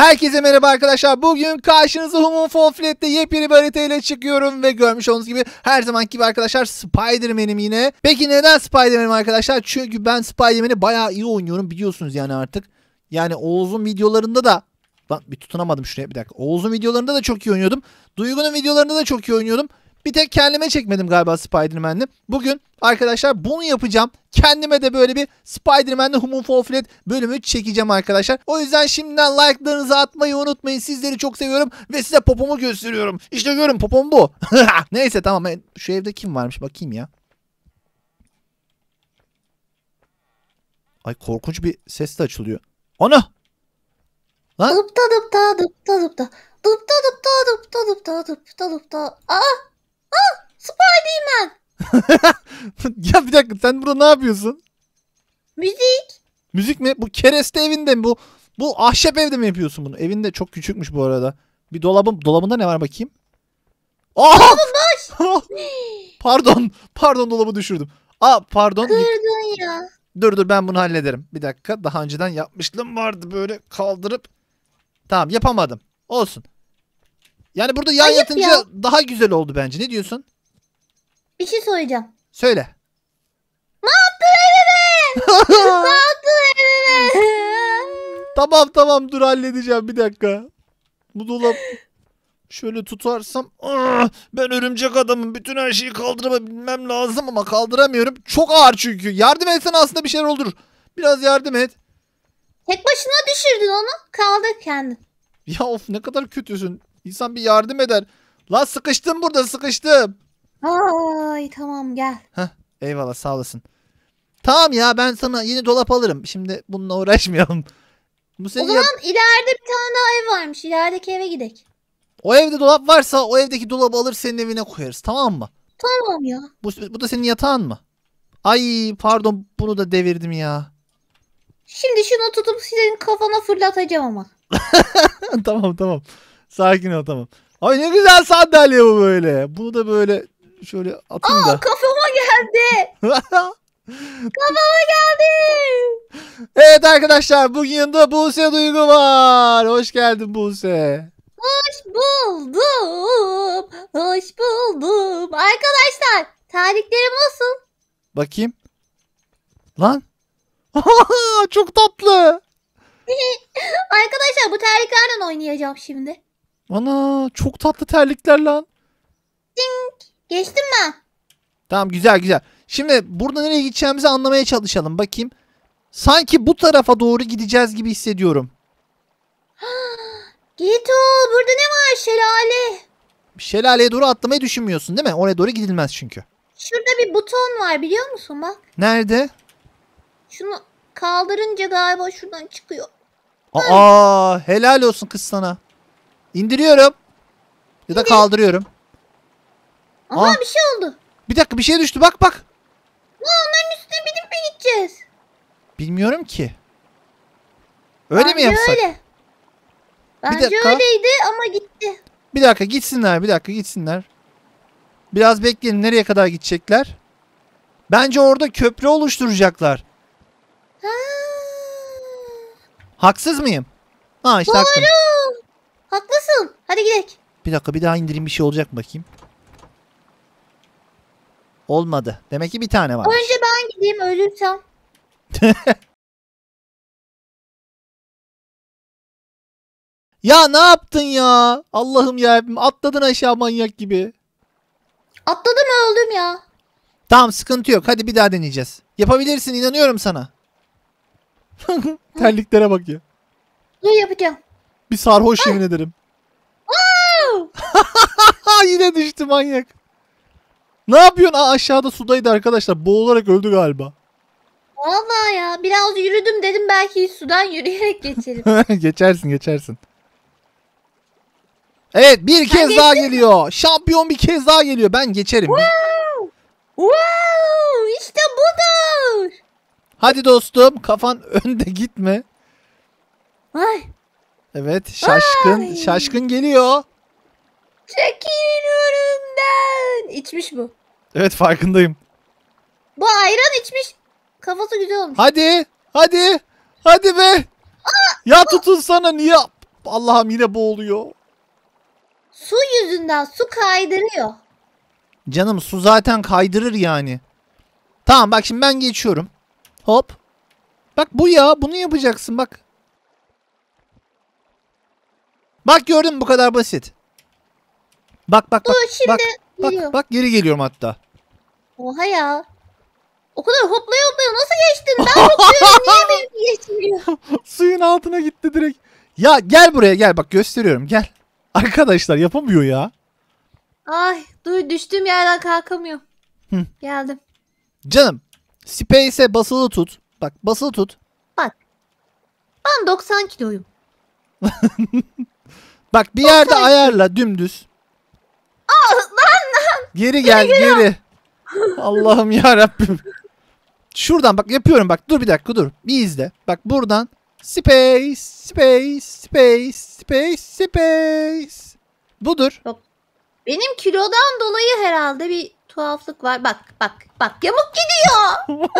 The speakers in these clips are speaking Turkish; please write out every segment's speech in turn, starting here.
Herkese merhaba arkadaşlar. Bugün karşınıza Human Fall Flat'te yepyeni bir haritayla çıkıyorum ve görmüş olduğunuz gibi her zamanki gibi arkadaşlar Spider-Man'im yine. Peki neden Spider-Man'im arkadaşlar? Çünkü ben Spider-Man'i bayağı iyi oynuyorum biliyorsunuz yani artık. Yani Oğuz'un videolarında da Lan bir tutunamadım şuraya bir dakika. Oğuz'un videolarında da çok iyi oynuyordum. Duygu'nun videolarında da çok iyi oynuyordum. Bir tek kendime çekmedim galiba Spider-Man'li. Bugün arkadaşlar bunu yapacağım. Kendime de böyle bir Spider-Man'li Human Fall Flat bölümü çekeceğim arkadaşlar. O yüzden şimdiden like'larınızı atmayı unutmayın. Sizleri çok seviyorum ve size popomu gösteriyorum. İşte görün popom bu. Neyse tamam e, şu evde kim varmış bakayım ya. Ay korkunç bir ses de açılıyor. Ana! Lan? Dupta dupta dupta dupta. Dupta dupta dupta dupta dupta dupta. Aa! Aa ah, Spiderman. ya bir dakika sen burada ne yapıyorsun? Müzik. Müzik mi? Bu kereste evinde mi? Bu bu ahşap evde mi yapıyorsun bunu? Evinde çok küçükmüş bu arada. Bir dolabım dolabında ne var bakayım? Aa! boş. pardon. Pardon dolabı düşürdüm. Aa pardon. Kırdın ya. Dur dur ben bunu hallederim. Bir dakika. Daha önceden yapmıştım vardı böyle kaldırıp. Tamam yapamadım. Olsun. Yani burada yan Ayıp yatınca ya. daha güzel oldu bence. Ne diyorsun? Bir şey söyleyeceğim. Söyle. Ne yaptın evime? ne tamam tamam dur halledeceğim bir dakika. Bu dolap şöyle tutarsam ah, ben örümcek adamım bütün her şeyi kaldırabilmem lazım ama kaldıramıyorum. Çok ağır çünkü. Yardım etsen aslında bir şeyler olur. Biraz yardım et. Tek başına düşürdün onu. Kaldır kendin. Ya of ne kadar kötüsün. İnsan bir yardım eder. Lan sıkıştım burada sıkıştım. Ay tamam gel. Heh, eyvallah sağ olasın. Tamam ya ben sana yeni dolap alırım. Şimdi bununla uğraşmayalım. Bu senin o zaman yap- ileride bir tane daha ev varmış. İlerideki eve gidelim. O evde dolap varsa o evdeki dolabı alır senin evine koyarız tamam mı? Tamam ya. Bu, bu da senin yatağın mı? Ay pardon bunu da devirdim ya. Şimdi şunu tutup senin kafana fırlatacağım ama. tamam tamam. Sakin ol tamam. Ay ne güzel sandalye bu böyle. Bunu da böyle şöyle atayım Aa, da. kafama geldi. kafama geldi. Evet arkadaşlar bugün yanında Buse Duygu var. Hoş geldin Buse. Hoş buldum. Hoş buldum. Arkadaşlar tarihlerim olsun. Bakayım. Lan. Çok tatlı. Arkadaşlar bu tarihlerden oynayacağım şimdi. Ana çok tatlı terlikler lan. Ding. Geçtim mi? Tamam güzel güzel. Şimdi burada nereye gideceğimizi anlamaya çalışalım. Bakayım. Sanki bu tarafa doğru gideceğiz gibi hissediyorum. Git o. Burada ne var? Şelale. Şelaleye doğru atlamayı düşünmüyorsun değil mi? Oraya doğru gidilmez çünkü. Şurada bir buton var biliyor musun bak. Nerede? Şunu kaldırınca galiba şuradan çıkıyor. Aa helal olsun kız sana. İndiriyorum. Ya da kaldırıyorum. Aha Aa. bir şey oldu. Bir dakika bir şey düştü bak bak. Ne onların üstüne binip mi gideceğiz? Bilmiyorum ki. Öyle Bence mi yapsak? Öyle. Bence bir dakika. öyleydi ama gitti. Bir dakika gitsinler bir dakika gitsinler. Biraz bekleyin nereye kadar gidecekler? Bence orada köprü oluşturacaklar. Ha. Haksız mıyım? Ha işte Doğru. Hakkım. Hadi gidelim. Bir dakika bir daha indireyim bir şey olacak bakayım. Olmadı. Demek ki bir tane var. Önce ben gideyim ölürsem. ya ne yaptın ya? Allah'ım ya atladın aşağı manyak gibi. Atladım öldüm ya. Tamam sıkıntı yok. Hadi bir daha deneyeceğiz. Yapabilirsin inanıyorum sana. Terliklere bak ya. Ne yapacağım. Bir sarhoş yemin ederim. Yine düştü manyak. Ne yapıyorsun? Aa, aşağıda sudaydı arkadaşlar. Boğularak öldü galiba. Valla ya biraz yürüdüm dedim belki sudan yürüyerek geçerim. geçersin geçersin. Evet bir kez daha geliyor. Şampiyon bir kez daha geliyor. Ben geçerim. Wow! Wow! İşte budur. Hadi dostum kafan önde gitme. Ay. Evet şaşkın Ay. şaşkın geliyor. Çekilin önümden. İçmiş bu. Evet farkındayım. Bu ayran içmiş. Kafası güzel olmuş. Hadi. Hadi. Hadi be. Aa, ya tutun sana niye? Allah'ım yine boğuluyor. Su yüzünden su kaydırıyor. Canım su zaten kaydırır yani. Tamam bak şimdi ben geçiyorum. Hop. Bak bu ya bunu yapacaksın bak. Bak gördün mü bu kadar basit. Bak bak bak. Dur, şimdi bak, bak bak geri geliyorum hatta. Oha ya. O kadar hoplaya hoplaya nasıl geçtin? Ben hopluyorum niye beni geçmiyor? Suyun altına gitti direkt. Ya gel buraya gel bak gösteriyorum gel. Arkadaşlar yapamıyor ya. Ay dur düştüğüm yerden kalkamıyorum. Hı. Geldim. Canım space'e basılı tut. Bak basılı tut. Bak. Ben 90 kiloyum. bak bir yerde ayarla dümdüz lan. Geri gel geri. geri. Allah'ım ya Rabbim. Şuradan bak yapıyorum bak. Dur bir dakika dur. Bir izle. Bak buradan space space space space space. Budur. Yok. Benim kilodan dolayı herhalde bir tuhaflık var. Bak bak bak yamuk gidiyor.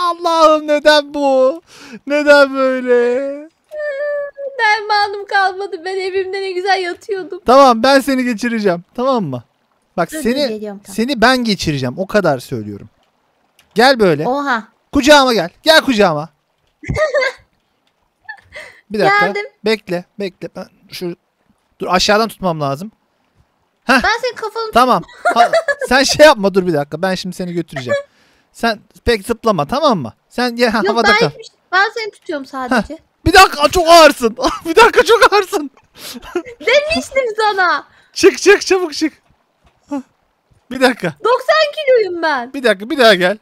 Allah'ım neden bu? Neden böyle? dermanım kalmadı. Ben evimde ne güzel yatıyordum. Tamam ben seni geçireceğim. Tamam mı? Bak Dur, seni geliyorum, tamam. seni ben geçireceğim. O kadar söylüyorum. Gel böyle. Oha. Kucağıma gel. Gel kucağıma. Bir dakika. Geldim. Bekle, bekle. Ben şu dur aşağıdan tutmam lazım. Heh. Ben senin kafanı Tamam. Ha, sen şey yapma dur bir dakika. Ben şimdi seni götüreceğim. Sen pek zıplama tamam mı? Sen ya Yok, havada ben kal. Hiçbir, şey- ben seni tutuyorum sadece. Heh bir dakika çok ağırsın. bir dakika çok ağırsın. Demiştim sana. Çık çık çabuk çık. Bir dakika. 90 kiloyum ben. Bir dakika bir daha gel.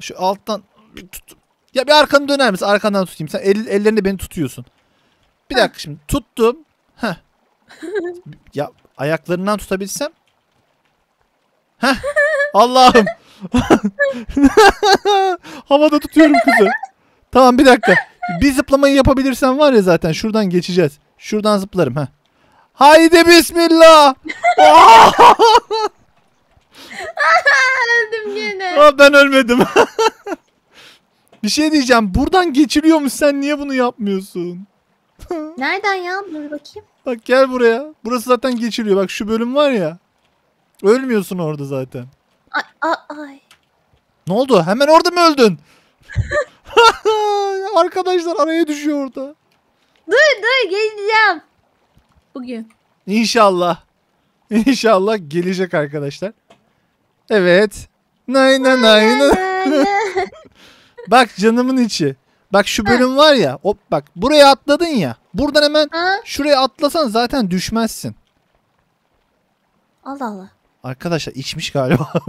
Şu alttan bir tut. Ya bir arkanı döner misin? Arkandan tutayım. Sen el, ellerinde beni tutuyorsun. Bir dakika şimdi tuttum. Heh. ya ayaklarından tutabilsem. Heh. Allah'ım. Havada tutuyorum kızı. Tamam bir dakika. Bir zıplamayı yapabilirsen var ya zaten şuradan geçeceğiz. Şuradan zıplarım ha. Haydi bismillah. Öldüm gene. Aa, ben ölmedim. bir şey diyeceğim. Buradan geçiliyormuş sen niye bunu yapmıyorsun? Nereden ya? Dur bakayım. Bak gel buraya. Burası zaten geçiliyor. Bak şu bölüm var ya. Ölmüyorsun orada zaten. Ay, ay, ay. Ne oldu? Hemen orada mı öldün? Arkadaşlar araya düşüyor orada. Dur dur geleceğim. Bugün. İnşallah. İnşallah gelecek arkadaşlar. Evet. Nay nay Bak canımın içi. Bak şu bölüm var ya. Hop bak buraya atladın ya. Buradan hemen Ha? şuraya atlasan zaten düşmezsin. Allah Allah. Arkadaşlar içmiş galiba.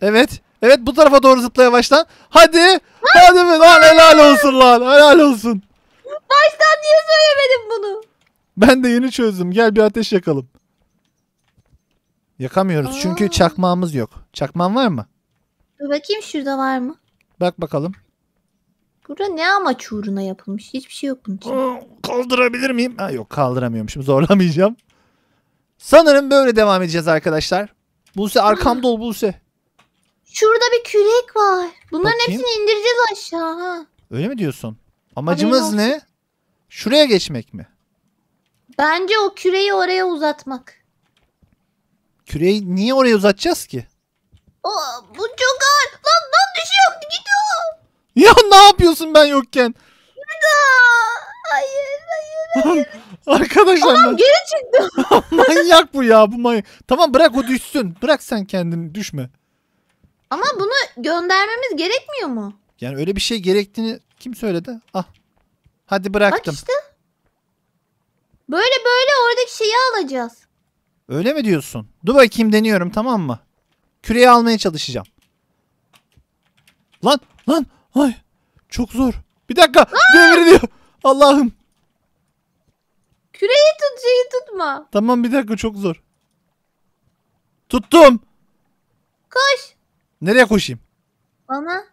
evet. Evet bu tarafa doğru zıplaya başla. Hadi. Hadi be lan helal olsun lan. Helal olsun. Baştan niye söylemedin bunu? Ben de yeni çözdüm. Gel bir ateş yakalım. Yakamıyoruz Aa. çünkü çakmağımız yok. Çakman var mı? Dur bakayım şurada var mı? Bak bakalım. Burada ne amaç uğruna yapılmış? Hiçbir şey yok bunun için. Kaldırabilir miyim? Ha, yok kaldıramıyormuşum. Zorlamayacağım. Sanırım böyle devam edeceğiz arkadaşlar. Buse arkam ah. dol Buse. Şurada bir kürek var. Bunların Bakayım. hepsini indireceğiz aşağı. Öyle mi diyorsun? Amacımız Haberin ne? Şuraya geçmek mi? Bence o küreyi oraya uzatmak. Küreyi niye oraya uzatacağız ki? Aa, bu çok ağır. Lan lan düşüyorum gidiyor. Ya ne yapıyorsun ben yokken? Aa, hayır hayır hayır. Arkadaşlar Tamam ben- geri çıktım. manyak bu ya bu manyak. Tamam bırak o düşsün. Bırak sen kendini düşme. Ama bunu göndermemiz gerekmiyor mu? Yani öyle bir şey gerektiğini kim söyledi? Ah. Hadi bıraktım. Bak işte. Böyle böyle oradaki şeyi alacağız. Öyle mi diyorsun? Dur bakayım deniyorum tamam mı? Küreyi almaya çalışacağım. Lan lan ay çok zor. Bir dakika Aa! devriliyor. Allah'ım. Küreyi tut şeyi tutma. Tamam bir dakika çok zor. Tuttum. Koş. Nereye koşayım? Bana.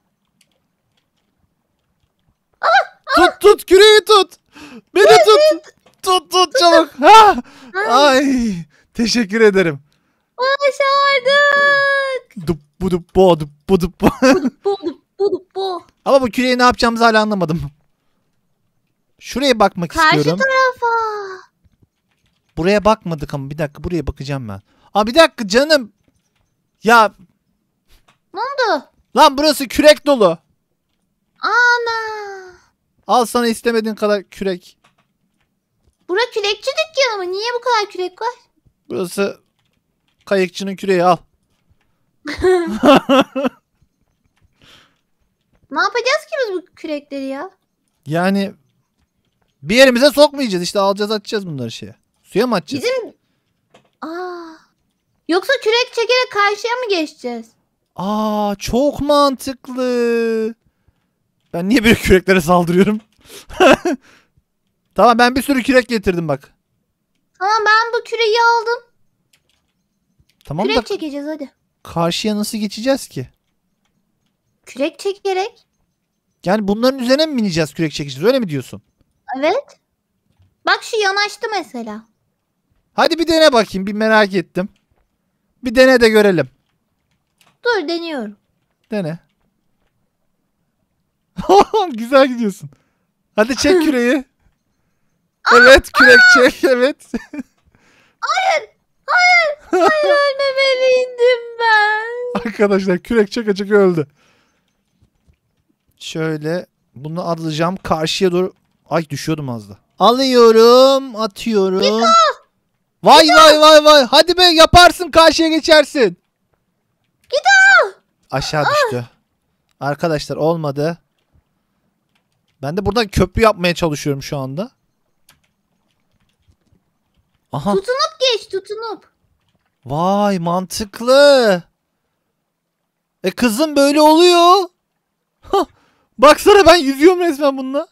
Aa, aa. Tut tut küreği tut. Beni evet, tut. Tut tut çabuk. Ha. Ay. Teşekkür ederim. Başardık. Dup bu dup bo dup bu dup dup bo dup bu dup bo. Ama bu küreği ne yapacağımızı hala anlamadım. Şuraya bakmak Karşı istiyorum. Karşı tarafa. Buraya bakmadık ama bir dakika buraya bakacağım ben. Aa bir dakika canım. Ya ne Lan burası kürek dolu. Ana. Al sana istemediğin kadar kürek. Bura kürekçi dükkanı mı? Niye bu kadar kürek var? Burası kayıkçının küreği al. ne yapacağız ki biz bu kürekleri ya? Yani bir yerimize sokmayacağız işte alacağız atacağız bunları şeye. Suya mı atacağız? Bizim... Aa. Yoksa kürek çekerek karşıya mı geçeceğiz? Aa çok mantıklı. Ben niye böyle küreklere saldırıyorum? tamam ben bir sürü kürek getirdim bak. Tamam ben bu küreği aldım. Tamam Kürek da çekeceğiz hadi. karşıya nasıl geçeceğiz ki? Kürek çekerek. Yani bunların üzerine mi bineceğiz kürek çekeceğiz öyle mi diyorsun? Evet. Bak şu yanaştı mesela. Hadi bir dene bakayım bir merak ettim. Bir dene de görelim. Dur deniyorum. Dene. Güzel gidiyorsun. Hadi çek küreği. evet kürek çek evet. hayır. Hayır. Hayır ölmemeliydim ben. Arkadaşlar kürek çek açık öldü. Şöyle bunu alacağım karşıya doğru. Ay düşüyordum az da. Alıyorum atıyorum. Niko! Vay vay vay vay. Hadi be yaparsın karşıya geçersin. Gido! Aşağı düştü. Arkadaşlar olmadı. Ben de buradan köprü yapmaya çalışıyorum şu anda. Aha. Tutunup geç tutunup. Vay mantıklı. E kızım böyle oluyor. Hah, baksana ben yüzüyorum resmen bununla.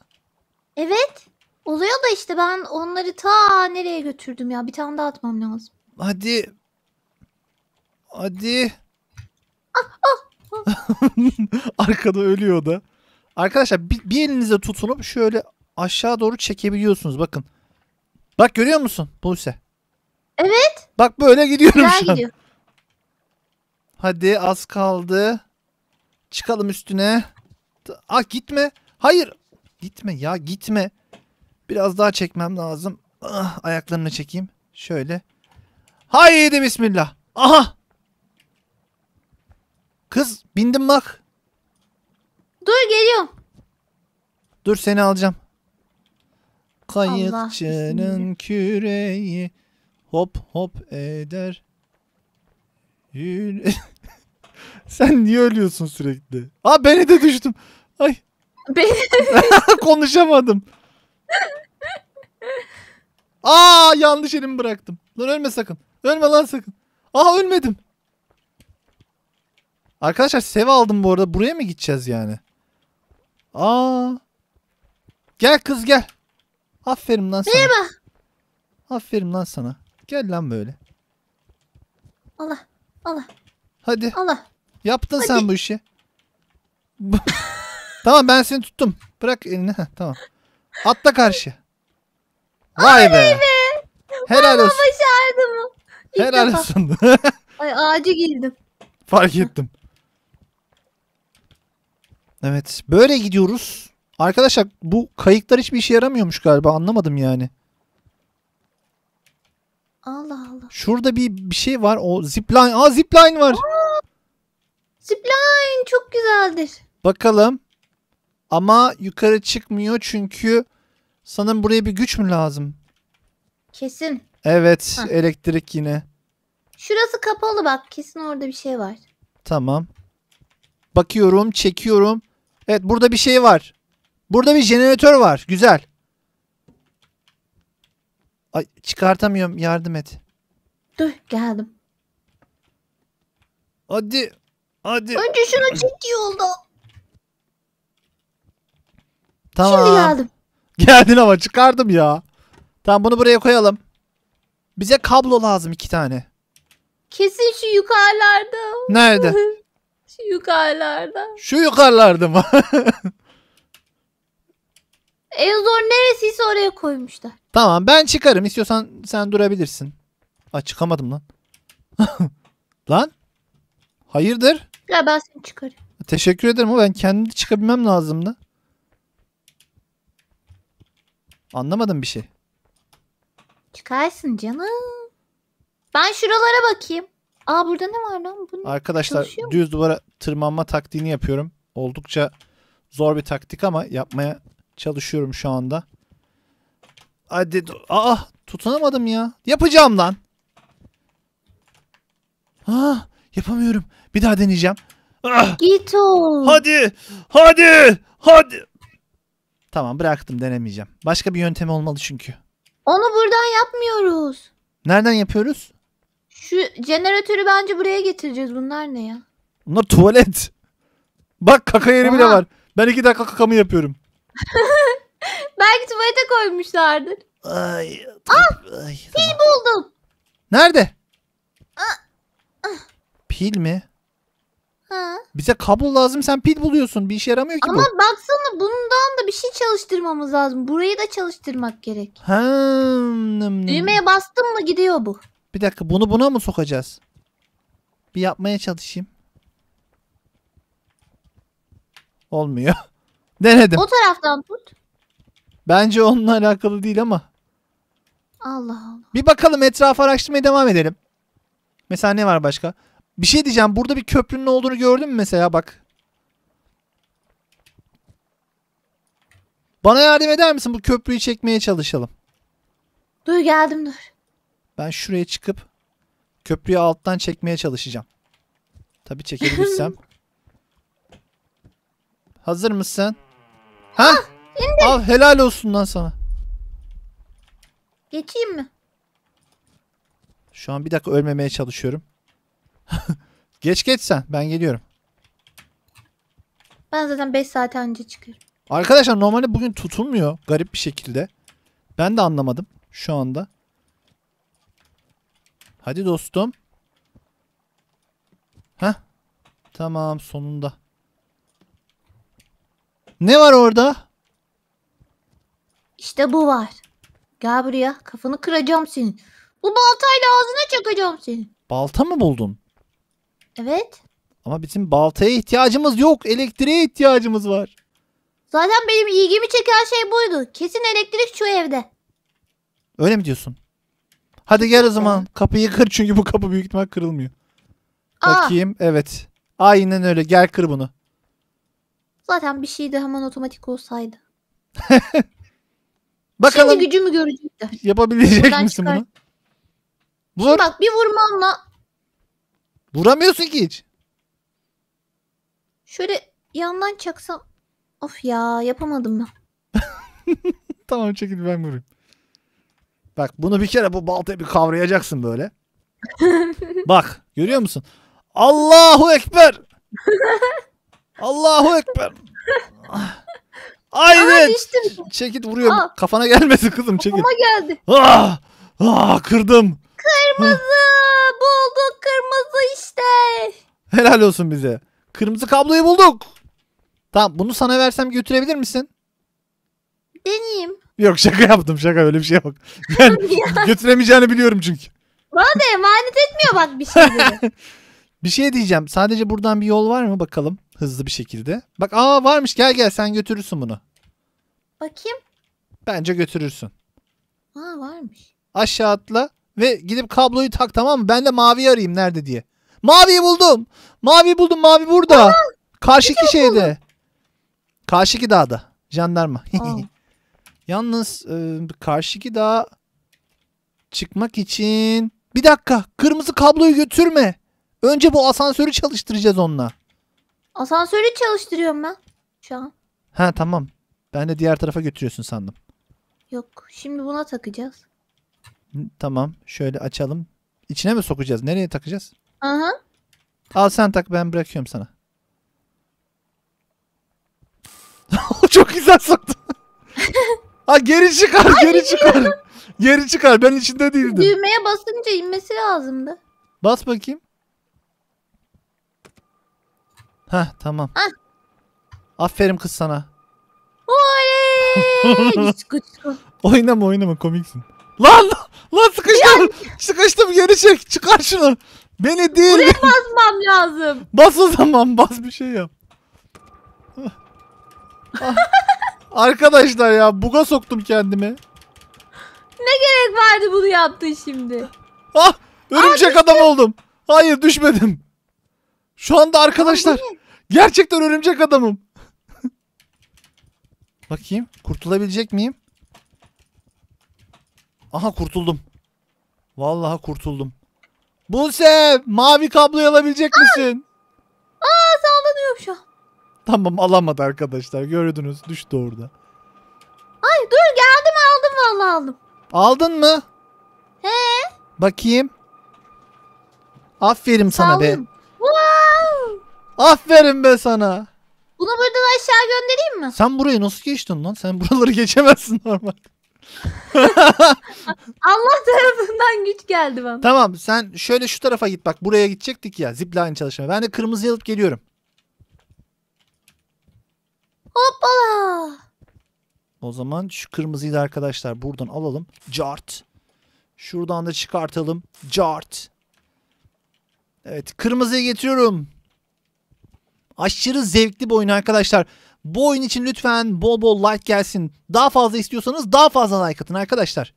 Evet. Oluyor da işte ben onları ta nereye götürdüm ya. Bir tane daha atmam lazım. Hadi. Hadi. Ah, ah, ah. Arkada ölüyor da. Arkadaşlar bir, bir elinizle tutunup şöyle aşağı doğru çekebiliyorsunuz bakın. Bak görüyor musun Buse? Evet. Bak böyle gidiyorum Güzel şu an. Hadi az kaldı. Çıkalım üstüne. Ah gitme. Hayır. Gitme ya gitme. Biraz daha çekmem lazım. Ah, ayaklarını çekeyim. Şöyle. Haydi bismillah. Aha. Kız bindim bak. Dur geliyorum. Dur seni alacağım. Kayıkçının küreği hop hop eder. Yürü. Sen niye ölüyorsun sürekli? Aa beni de düştüm. Ay. Beni Konuşamadım. Aa yanlış elimi bıraktım. Lan ölme sakın. Ölme lan sakın. Aa ölmedim. Arkadaşlar sev aldım bu arada. Buraya mı gideceğiz yani? Aa. Gel kız gel. Aferin lan sana. Merhaba. Aferin lan sana. Gel lan böyle. Allah. Allah. Hadi. Allah. Yaptın Hadi. sen bu işi. tamam ben seni tuttum. Bırak elini. tamam. Atla karşı. Vay be. be. Helal Vallahi olsun. başardım. İlk Helal defa. olsun. Ay ağacı girdim. Fark ettim. Evet böyle gidiyoruz. Arkadaşlar bu kayıklar hiçbir işe yaramıyormuş galiba anlamadım yani. Allah Allah. Şurada bir bir şey var. O zipline. Aa zipline var. Aa, zipline çok güzeldir. Bakalım. Ama yukarı çıkmıyor çünkü sanırım buraya bir güç mü lazım? Kesin. Evet, ha. elektrik yine. Şurası kapalı bak. Kesin orada bir şey var. Tamam. Bakıyorum, çekiyorum. Evet burada bir şey var. Burada bir jeneratör var. Güzel. Ay çıkartamıyorum. Yardım et. Dur geldim. Hadi. Hadi. Önce şunu çek yolda. Tamam. Şimdi geldim. Geldin ama çıkardım ya. Tamam bunu buraya koyalım. Bize kablo lazım iki tane. Kesin şu yukarılarda. Nerede? Şu yukarılarda. Şu yukarılarda mı? en zor neresiyse oraya koymuşlar. Tamam ben çıkarım. İstiyorsan sen durabilirsin. Aa çıkamadım lan. lan? Hayırdır? Ya ben seni çıkarayım. Teşekkür ederim ama ben kendi çıkabilmem lazımdı. Anlamadım bir şey. Çıkarsın canım. Ben şuralara bakayım. Aa burada ne var lan? Bu Arkadaşlar düz duvara tırmanma taktiğini yapıyorum. Oldukça zor bir taktik ama yapmaya çalışıyorum şu anda. Hadi. Aa tutunamadım ya. Yapacağım lan. Aa yapamıyorum. Bir daha deneyeceğim. Ah, Git ol. hadi. Hadi. Hadi. Tamam bıraktım denemeyeceğim. Başka bir yöntemi olmalı çünkü. Onu buradan yapmıyoruz. Nereden yapıyoruz? Şu jeneratörü bence buraya getireceğiz. Bunlar ne ya? Bunlar tuvalet. Bak kaka yeri bile var. Ben iki dakika kakamı yapıyorum. Belki tuvalete koymuşlardır. Ay. Al. Ah! Ay, Pil tamam. buldum. Nerede? Ah, ah. Pil mi? Ha. Bize kabul lazım sen pil buluyorsun. Bir işe yaramıyor ki Ama bu. baksana bundan da bir şey çalıştırmamız lazım. Burayı da çalıştırmak gerek. Ha. Düğmeye bastın mı gidiyor bu. Bir dakika bunu buna mı sokacağız? Bir yapmaya çalışayım. Olmuyor. Denedim. O taraftan tut. Bence onunla alakalı değil ama. Allah Allah. Bir bakalım etrafı araştırmaya devam edelim. Mesela ne var başka? Bir şey diyeceğim. Burada bir köprünün olduğunu gördün mü mesela bak. Bana yardım eder misin? Bu köprüyü çekmeye çalışalım. Dur geldim dur. Ben şuraya çıkıp köprüyü alttan çekmeye çalışacağım. Tabii çekebilirsem. Hazır mısın? Ah, ha? İndim. Al helal olsun lan sana. Geçeyim mi? Şu an bir dakika ölmemeye çalışıyorum. geç geç sen. Ben geliyorum. Ben zaten 5 saat önce çıkıyorum. Arkadaşlar normalde bugün tutulmuyor. Garip bir şekilde. Ben de anlamadım şu anda. Hadi dostum. Heh. Tamam sonunda. Ne var orada? İşte bu var. Gel buraya kafanı kıracağım senin. Bu baltayla ağzına çakacağım seni. Balta mı buldun? Evet. Ama bizim baltaya ihtiyacımız yok. Elektriğe ihtiyacımız var. Zaten benim ilgimi çeken şey buydu. Kesin elektrik şu evde. Öyle mi diyorsun? Hadi gel o zaman. Kapıyı kır çünkü bu kapı büyük ihtimal kırılmıyor. Aa. Bakayım. Evet. Aynen öyle. Gel kır bunu. Zaten bir şey de hemen otomatik olsaydı. Bakalım. Şimdi gücümü görecekler. Yapabilecek Buradan misin çıkar. bunu? Vur. Şimdi bak bir vurmanla. Vuramıyorsun ki hiç. Şöyle yandan çaksam. Of ya yapamadım ben. tamam çekil ben vurayım. Bak bunu bir kere bu baltayı bir kavrayacaksın böyle. Bak görüyor musun? Allahu Ekber. Allahu Ekber. Aynen. düştüm. Çekit vuruyor. Aa. Kafana gelmesin kızım çekit. Kafama geldi. Aa ah, ah kırdım. Kırmızı. Bulduk kırmızı işte. Helal olsun bize. Kırmızı kabloyu bulduk. Tamam bunu sana versem götürebilir misin? Deneyeyim. Yok şaka yaptım şaka öyle bir şey yok. Ben götüremeyeceğini biliyorum çünkü. Bana da emanet etmiyor bak bir şey bir şey diyeceğim. Sadece buradan bir yol var mı bakalım hızlı bir şekilde. Bak aa varmış gel gel sen götürürsün bunu. Bakayım. Bence götürürsün. Aa varmış. Aşağı atla ve gidip kabloyu tak tamam mı? Ben de mavi arayayım nerede diye. Mavi buldum. Mavi buldum. Mavi burada. Aa, Karşıki şeyde. Karşıki dağda. Jandarma. Yalnız e, karşıki dağa çıkmak için... Bir dakika kırmızı kabloyu götürme. Önce bu asansörü çalıştıracağız onunla. Asansörü çalıştırıyorum ben şu an. Ha tamam. Ben de diğer tarafa götürüyorsun sandım. Yok şimdi buna takacağız. Tamam şöyle açalım. İçine mi sokacağız? Nereye takacağız? Aha. Al sen tak ben bırakıyorum sana. Çok güzel soktu. Ha geri çıkar geri çıkar. Geri çıkar ben içinde değildim. Düğmeye basınca inmesi lazımdı. Bas bakayım. Ha tamam. Hah. Aferin kız sana. Oley! Çıkı Oynama oynama komiksin. Lan lan sıkıştım. Sıkıştım geri çek. Çıkar şunu. Beni değil. Buraya basmam lazım. Bas o zaman bas bir şey yap. Ah. Arkadaşlar ya buga soktum kendimi. Ne gerek vardı bunu yaptın şimdi? Ah örümcek adam oldum. Hayır düşmedim. Şu anda arkadaşlar gerçekten örümcek adamım. Bakayım kurtulabilecek miyim? Aha kurtuldum. Vallahi kurtuldum. Buse mavi kabloyu alabilecek misin? Aa sallanıyorum şu an. Tamam alamadı arkadaşlar. Gördünüz düştü orada. Ay dur geldim aldım vallahi aldım. Aldın mı? He. Bakayım. Aferin sana aldım. be. Wow. Aferin be sana. Bunu buradan aşağı göndereyim mi? Sen burayı nasıl geçtin lan? Sen buraları geçemezsin normal. Allah tarafından güç geldi bana. Tamam sen şöyle şu tarafa git bak. Buraya gidecektik ya zipline çalışmaya. Ben de kırmızı alıp geliyorum. Hoppala. O zaman şu kırmızıyı da arkadaşlar buradan alalım. Cart. Şuradan da çıkartalım. Cart. Evet kırmızıyı getiriyorum. Aşırı zevkli bir oyun arkadaşlar. Bu oyun için lütfen bol bol like gelsin. Daha fazla istiyorsanız daha fazla like atın arkadaşlar.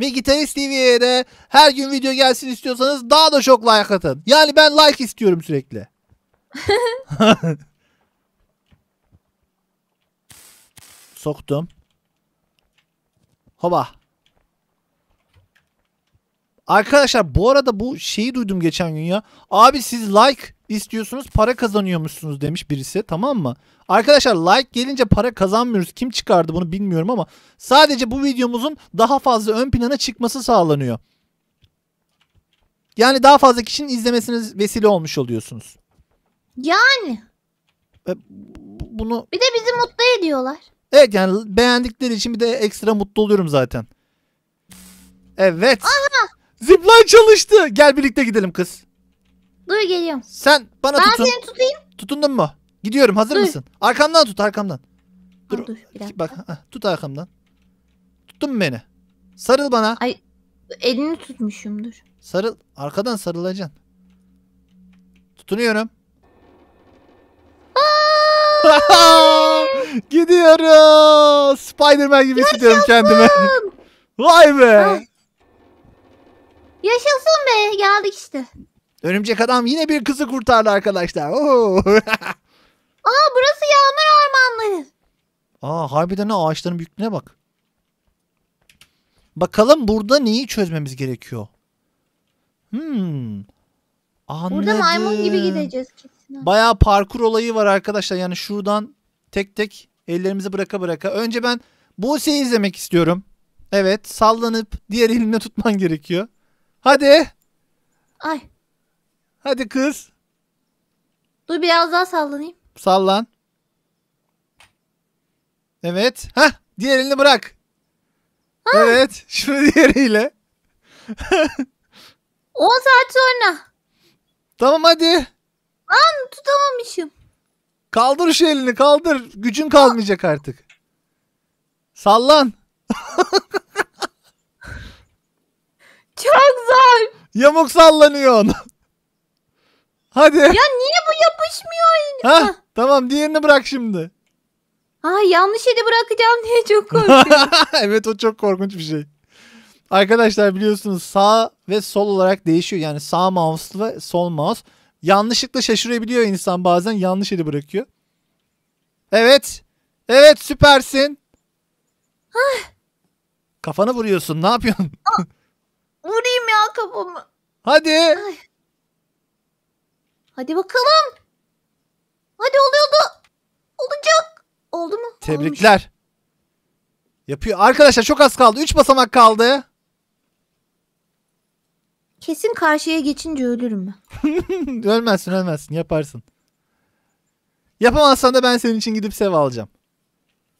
Ve Gitarist TV'ye de her gün video gelsin istiyorsanız daha da çok like atın. Yani ben like istiyorum sürekli. Soktum. Hoba. Arkadaşlar bu arada bu şeyi duydum geçen gün ya. Abi siz like istiyorsunuz para kazanıyormuşsunuz demiş birisi tamam mı? Arkadaşlar like gelince para kazanmıyoruz. Kim çıkardı bunu bilmiyorum ama sadece bu videomuzun daha fazla ön plana çıkması sağlanıyor. Yani daha fazla kişinin izlemesiniz vesile olmuş oluyorsunuz. Yani. E, bunu... Bir de bizi mutlu ediyorlar. Evet yani beğendikleri için bir de ekstra mutlu oluyorum zaten. Evet. Aha. Zipline çalıştı. Gel birlikte gidelim kız. Dur geliyorum. Sen bana ben tutun. Ben seni tutayım. Tutundun mu? Gidiyorum hazır dur. mısın? Arkamdan tut arkamdan. Dur. Ha, dur bir Bak tut arkamdan. Tuttun mu beni? Sarıl bana. Ay elini tutmuşumdur. Sarıl. Arkadan sarılacaksın. Tutunuyorum. Gidiyoruz. Spiderman gibi hissediyorum kendimi. Vay be. Yaşasın be geldik işte. Örümcek adam yine bir kızı kurtardı arkadaşlar. Aa burası yağmur ormanları. Aa harbiden ha ağaçların büyüklüğüne bak. Bakalım burada neyi çözmemiz gerekiyor? Hmm. Anladım. Burada maymun gibi gideceğiz kesin. Bayağı parkur olayı var arkadaşlar. Yani şuradan tek tek ellerimizi bıraka bıraka. Önce ben Buse'yi izlemek istiyorum. Evet sallanıp diğer elinle tutman gerekiyor. Hadi. Ay. Hadi kız. Dur biraz daha sallanayım. Sallan. Evet. ha diğer elini bırak. Ha. Evet. Şunu diğeriyle. 10 saat sonra. Tamam hadi. Lan tutamamışım. Kaldır şu elini kaldır. Gücün kalmayacak artık. Sallan. Çok zor. Yamuk sallanıyorsun. Hadi. Ya niye bu yapışmıyor? Ha, tamam diğerini bırak şimdi. Aa yanlış yere bırakacağım diye çok korkuyorum. evet o çok korkunç bir şey. Arkadaşlar biliyorsunuz sağ ve sol olarak değişiyor. Yani sağ mouse ve sol mouse Yanlışlıkla şaşırabiliyor insan bazen. Yanlış eli bırakıyor. Evet. Evet süpersin. Kafanı vuruyorsun. Ne yapıyorsun? Vurayım ya kafamı. Hadi. Hadi bakalım. Hadi oluyordu. Olacak. Oldu mu? Tebrikler. Olmuş. Yapıyor. Arkadaşlar çok az kaldı. 3 basamak kaldı. Kesin karşıya geçince ölürüm ben. ölmezsin ölmezsin yaparsın. Yapamazsan da ben senin için gidip sev alacağım.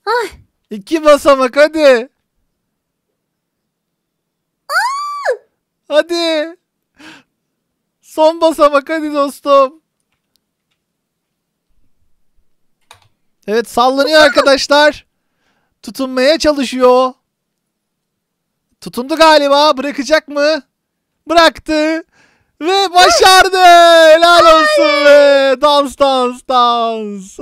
Ay. İki basamak hadi. Aa! Hadi. Son basamak hadi dostum. Evet sallanıyor arkadaşlar. Tutunmaya çalışıyor. Tutundu galiba. Bırakacak mı? bıraktı ve başardı. Helal olsun be. Dans dans dans.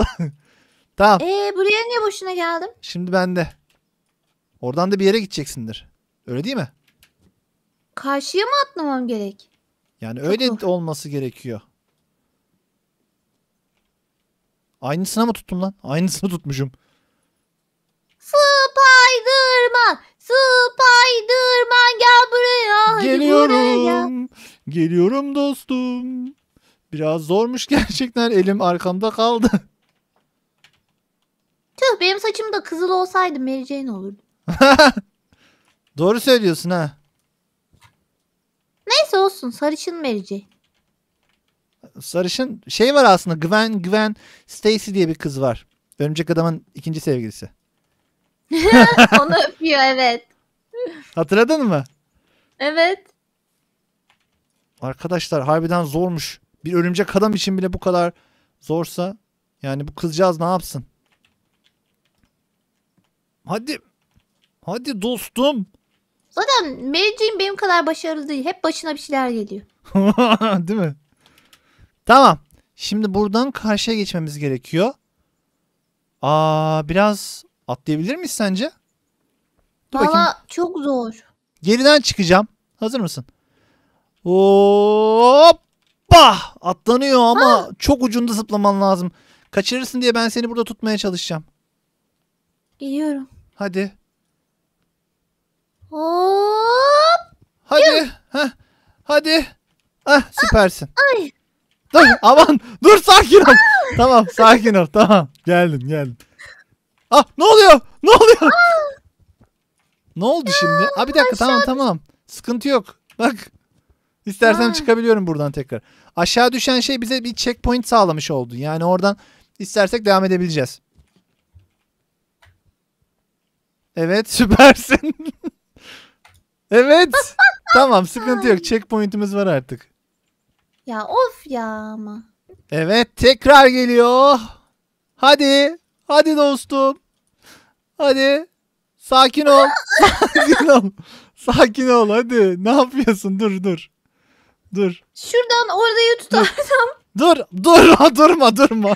tamam. Ee, buraya niye boşuna geldim? Şimdi bende. Oradan da bir yere gideceksindir. Öyle değil mi? Karşıya mı atlamam gerek? Yani öyle zor. olması gerekiyor. Aynısına mı tuttum lan? Aynısını tutmuşum. Spiderman Spiderman gel buraya. Geliyorum. Buraya. Geliyorum dostum. Biraz zormuş gerçekten elim arkamda kaldı. Tüh benim saçım da kızıl olsaydı Mary Jane olurdu. Doğru söylüyorsun ha. Neyse olsun sarışın Mary Jane. Sarışın şey var aslında Gwen Gwen Stacy diye bir kız var. Örümcek adamın ikinci sevgilisi. Onu öpüyor evet. Hatırladın mı? Evet. Arkadaşlar harbiden zormuş. Bir örümcek adam için bile bu kadar zorsa yani bu kızcağız ne yapsın? Hadi. Hadi dostum. Zaten Mary benim kadar başarılı değil. Hep başına bir şeyler geliyor. değil mi? Tamam. Şimdi buradan karşıya geçmemiz gerekiyor. Aa biraz Atlayabilir miyiz sence? Dur Valla bakayım. çok zor. Geriden çıkacağım. Hazır mısın? Hoppa! Atlanıyor ama ha. Ah! çok ucunda zıplaman lazım. Kaçırırsın diye ben seni burada tutmaya çalışacağım. Geliyorum. Hadi. Hop! Hadi. Heh. Hadi. Ah süpersin. Ah, ay. Dur ah! aman dur sakin ol. tamam sakin ol tamam. Geldin geldin. Ah ne oluyor? Ne oluyor? ne oldu şimdi? Aa bir dakika tamam tamam. Sıkıntı yok. Bak. İstersen Ha. çıkabiliyorum buradan tekrar. Aşağı düşen şey bize bir checkpoint sağlamış oldu. Yani oradan istersek devam edebileceğiz. Evet süpersin. evet. tamam sıkıntı yok. Checkpoint'imiz var artık. Ya of ya ama. Evet tekrar geliyor. Hadi. Hadi dostum. Hadi. Sakin ol. Sakin ol. Sakin ol hadi. Ne yapıyorsun? Dur dur. Dur. Şuradan orayı tutarsam. Dur. Dur. Durma durma.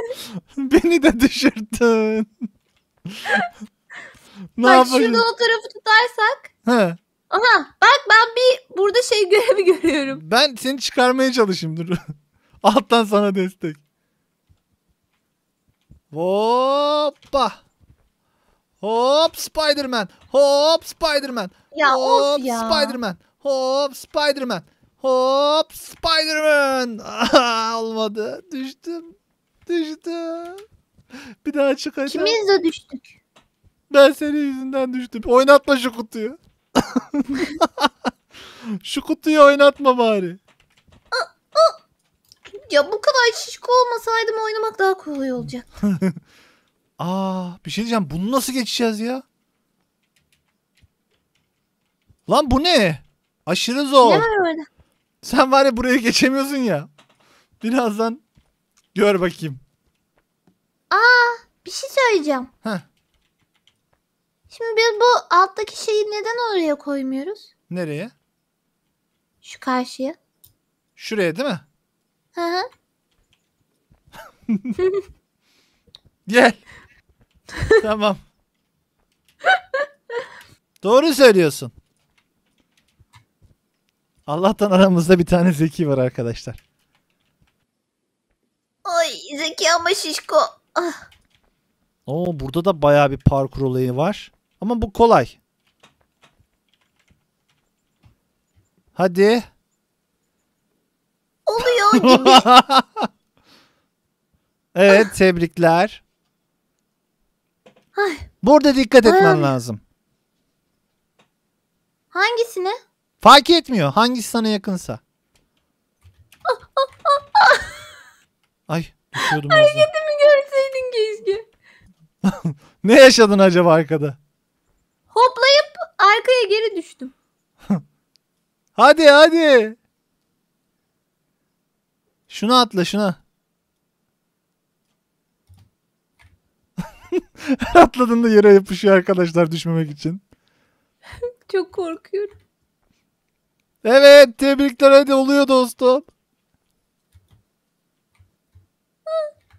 Beni de düşürttün. ne bak şurada o tarafı tutarsak. He. Aha bak ben bir burada şey görevi görüyorum. Ben seni çıkarmaya çalışayım dur. Alttan sana destek. Hoppa. Hop Spiderman. Hop Spiderman. Ya Hop of ya. Spiderman. Hop Spiderman. Hop Spiderman. Olmadı. Düştüm. Düştüm. Bir daha çıkacağım. İkimiz de düştük. Ben senin yüzünden düştüm. Oynatma şu kutuyu. şu kutuyu oynatma bari. Ya bu kadar şişko olmasaydım oynamak daha kolay olacak. Aa bir şey diyeceğim. Bunu nasıl geçeceğiz ya? Lan bu ne? Aşırı zor. Ne var Sen var ya burayı geçemiyorsun ya. Birazdan gör bakayım. Aa bir şey söyleyeceğim. Heh. Şimdi biz bu alttaki şeyi neden oraya koymuyoruz? Nereye? Şu karşıya. Şuraya değil mi? Hı hı. Gel. tamam. Doğru söylüyorsun. Allah'tan aramızda bir tane zeki var arkadaşlar. Ay zeki ama şişko. Ah. Oo, burada da baya bir parkur olayı var. Ama bu kolay. Hadi. evet tebrikler. Ay. Burada dikkat etmen lazım. Hangisini? Fark etmiyor. Hangisi sana yakınsa. Ay düşüyordum. Hareketimi görseydin keşke. ne yaşadın acaba arkada? Hoplayıp arkaya geri düştüm. hadi hadi. Şuna atla şuna. Her atladığında yere yapışıyor arkadaşlar düşmemek için. Çok korkuyorum. Evet tebrikler hadi oluyor dostum.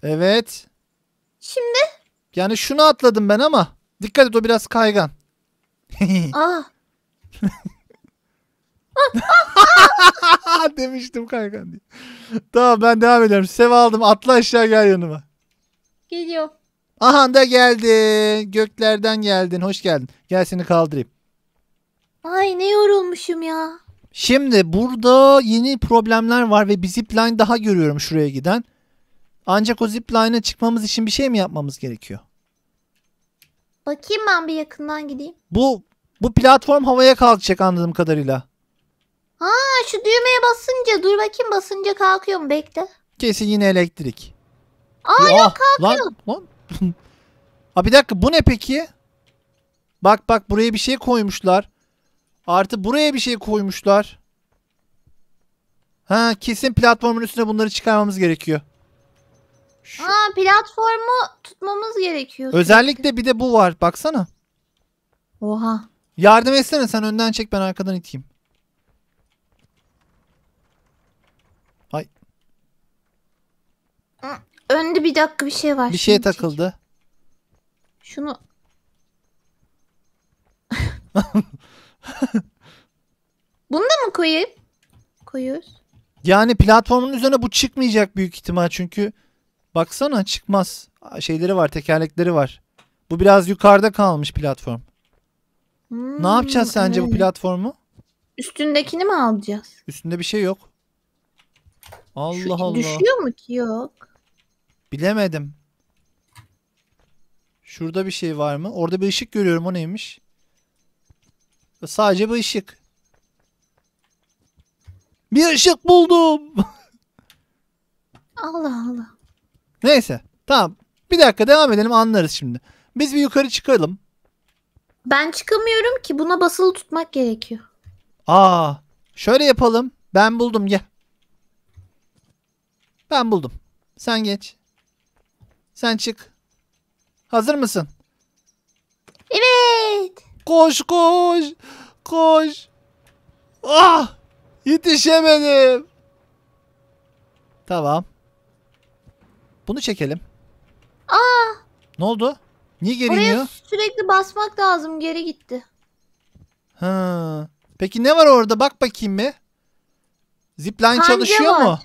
Evet. Şimdi? Yani şunu atladım ben ama. Dikkat et o biraz kaygan. Aa. Demiştim kankan diye. Tamam ben devam ediyorum. Sev aldım. Atla aşağı gel yanıma. Geliyor. Aha da geldin. Göklerden geldin. Hoş geldin. Gel seni kaldırayım. Ay ne yorulmuşum ya. Şimdi burada yeni problemler var ve bir zipline daha görüyorum şuraya giden. Ancak o zipline'a çıkmamız için bir şey mi yapmamız gerekiyor? Bakayım ben bir yakından gideyim. Bu bu platform havaya kalkacak anladığım kadarıyla. Ha şu düğmeye basınca dur bakayım basınca kalkıyor mu bekle. Kesin yine elektrik. Aa ya, yok ah, kalkıyor. Lan, lan. ha bir dakika bu ne peki? Bak bak buraya bir şey koymuşlar. Artı buraya bir şey koymuşlar. Ha kesin platformun üstüne bunları çıkarmamız gerekiyor. Şu... Ha platformu tutmamız gerekiyor. Özellikle çünkü. bir de bu var baksana. Oha. Yardım etsene sen önden çek ben arkadan iteyim. Önde bir dakika bir şey var. Bir şeye takıldı. Şunu. Bunu da mı koyayım? Koyuyoruz. Yani platformun üzerine bu çıkmayacak büyük ihtimal çünkü baksana çıkmaz. Şeyleri var, tekerlekleri var. Bu biraz yukarıda kalmış platform. Hmm, ne yapacağız sence evet. bu platformu? Üstündekini mi alacağız? Üstünde bir şey yok. Allah Şu, Allah. Düşüyor mu ki? Yok. Bilemedim. Şurada bir şey var mı? Orada bir ışık görüyorum. O neymiş? Sadece bir ışık. Bir ışık buldum. Allah Allah. Neyse. Tamam. Bir dakika devam edelim anlarız şimdi. Biz bir yukarı çıkalım. Ben çıkamıyorum ki. Buna basılı tutmak gerekiyor. Aa. Şöyle yapalım. Ben buldum gel. Ben buldum. Sen geç. Sen çık. Hazır mısın? Evet. Koş koş. Koş. Ah! Yetişemedim. Tamam. Bunu çekelim. Aa! Ne oldu? Niye geri Oraya iniyor? sürekli basmak lazım. Geri gitti. Ha. Peki ne var orada? Bak bakayım bir. Zipline Kanca çalışıyor var. mu?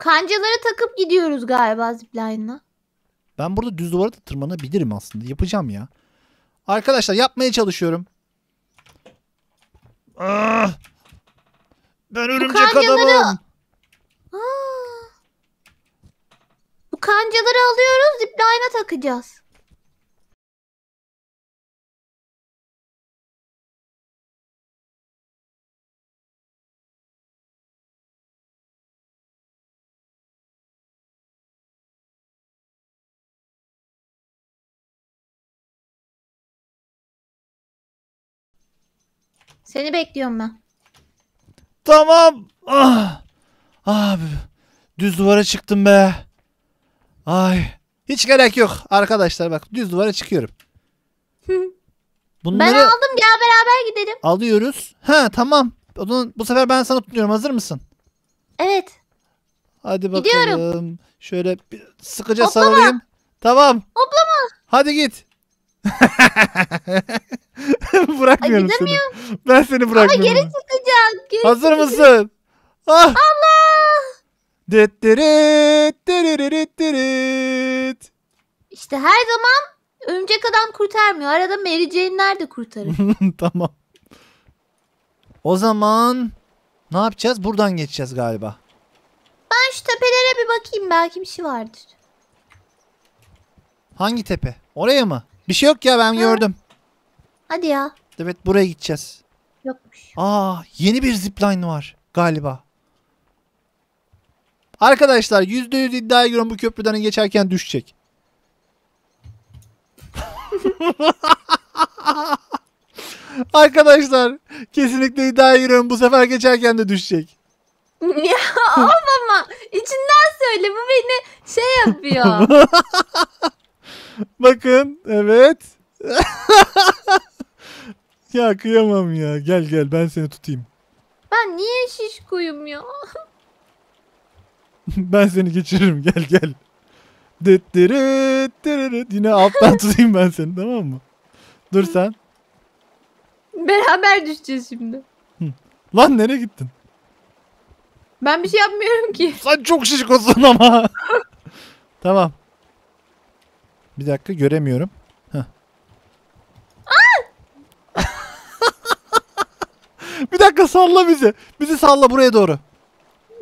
Kancaları takıp gidiyoruz galiba zipline'la. Ben burada düz duvara da tırmanabilirim aslında. Yapacağım ya. Arkadaşlar yapmaya çalışıyorum. Ah! Ben örümcek kancaları- adamım. Aa! Bu kancaları alıyoruz zipline'a takacağız. Seni bekliyorum ben. Tamam. Ah. Abi düz duvara çıktım be. Ay. Hiç gerek yok arkadaşlar bak düz duvara çıkıyorum. Bunları ben aldım gel beraber gidelim. Alıyoruz. Ha tamam. O bu sefer ben sana tutuyorum. Hazır mısın? Evet. Hadi bakalım. Gidiyorum. Şöyle sıkıca Hoplama. sarılayım. Tamam. Hoplama. Hadi git. Bırakmıyorum seni. Ben seni bırakmıyorum. Ama geri çıkacak. Geri Hazır mısın? Ah. Allah. İşte her zaman örümcek adam kurtarmıyor. Arada Mary Jane'ler de kurtarır. tamam. O zaman ne yapacağız? Buradan geçeceğiz galiba. Ben şu tepelere bir bakayım. Belki bir şey vardır. Hangi tepe? Oraya mı? Bir şey yok ya ben ha. gördüm. Hadi ya. Evet buraya gideceğiz. Yokmuş. Aa yeni bir zipline var galiba. Arkadaşlar %100 iddia ediyorum bu köprüden geçerken düşecek. Arkadaşlar kesinlikle iddia ediyorum bu sefer geçerken de düşecek. Ya of ama içinden söyle bu beni şey yapıyor. Bakın evet. ya kıyamam ya. Gel gel ben seni tutayım. Ben niye şiş ya? ben seni geçiririm gel gel. Dıt dırıt Yine alttan tutayım ben seni tamam mı? Dur sen. Beraber düşeceğiz şimdi. Lan nereye gittin? Ben bir şey yapmıyorum ki. Sen çok şişkosun ama. tamam. Bir dakika göremiyorum. bir dakika salla bizi. Bizi salla buraya doğru.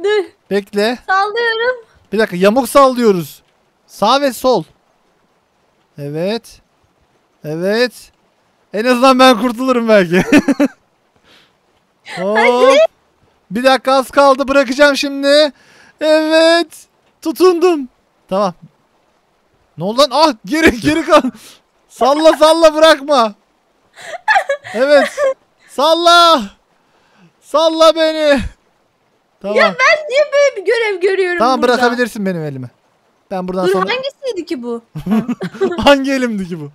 Dur. Bekle. Sallıyorum. Bir dakika yamuk sallıyoruz. Sağ ve sol. Evet. Evet. En azından ben kurtulurum belki. Hop. Bir dakika az kaldı bırakacağım şimdi. Evet. Tutundum. Tamam. Ne oldu lan? Ah geri geri kal. salla salla bırakma. Evet. Salla. Salla beni. Tamam. Ya ben niye böyle bir görev görüyorum Tamam burada? bırakabilirsin benim elime. Ben buradan Dur, sonra... hangisiydi ki bu? Hangi elimdi ki bu?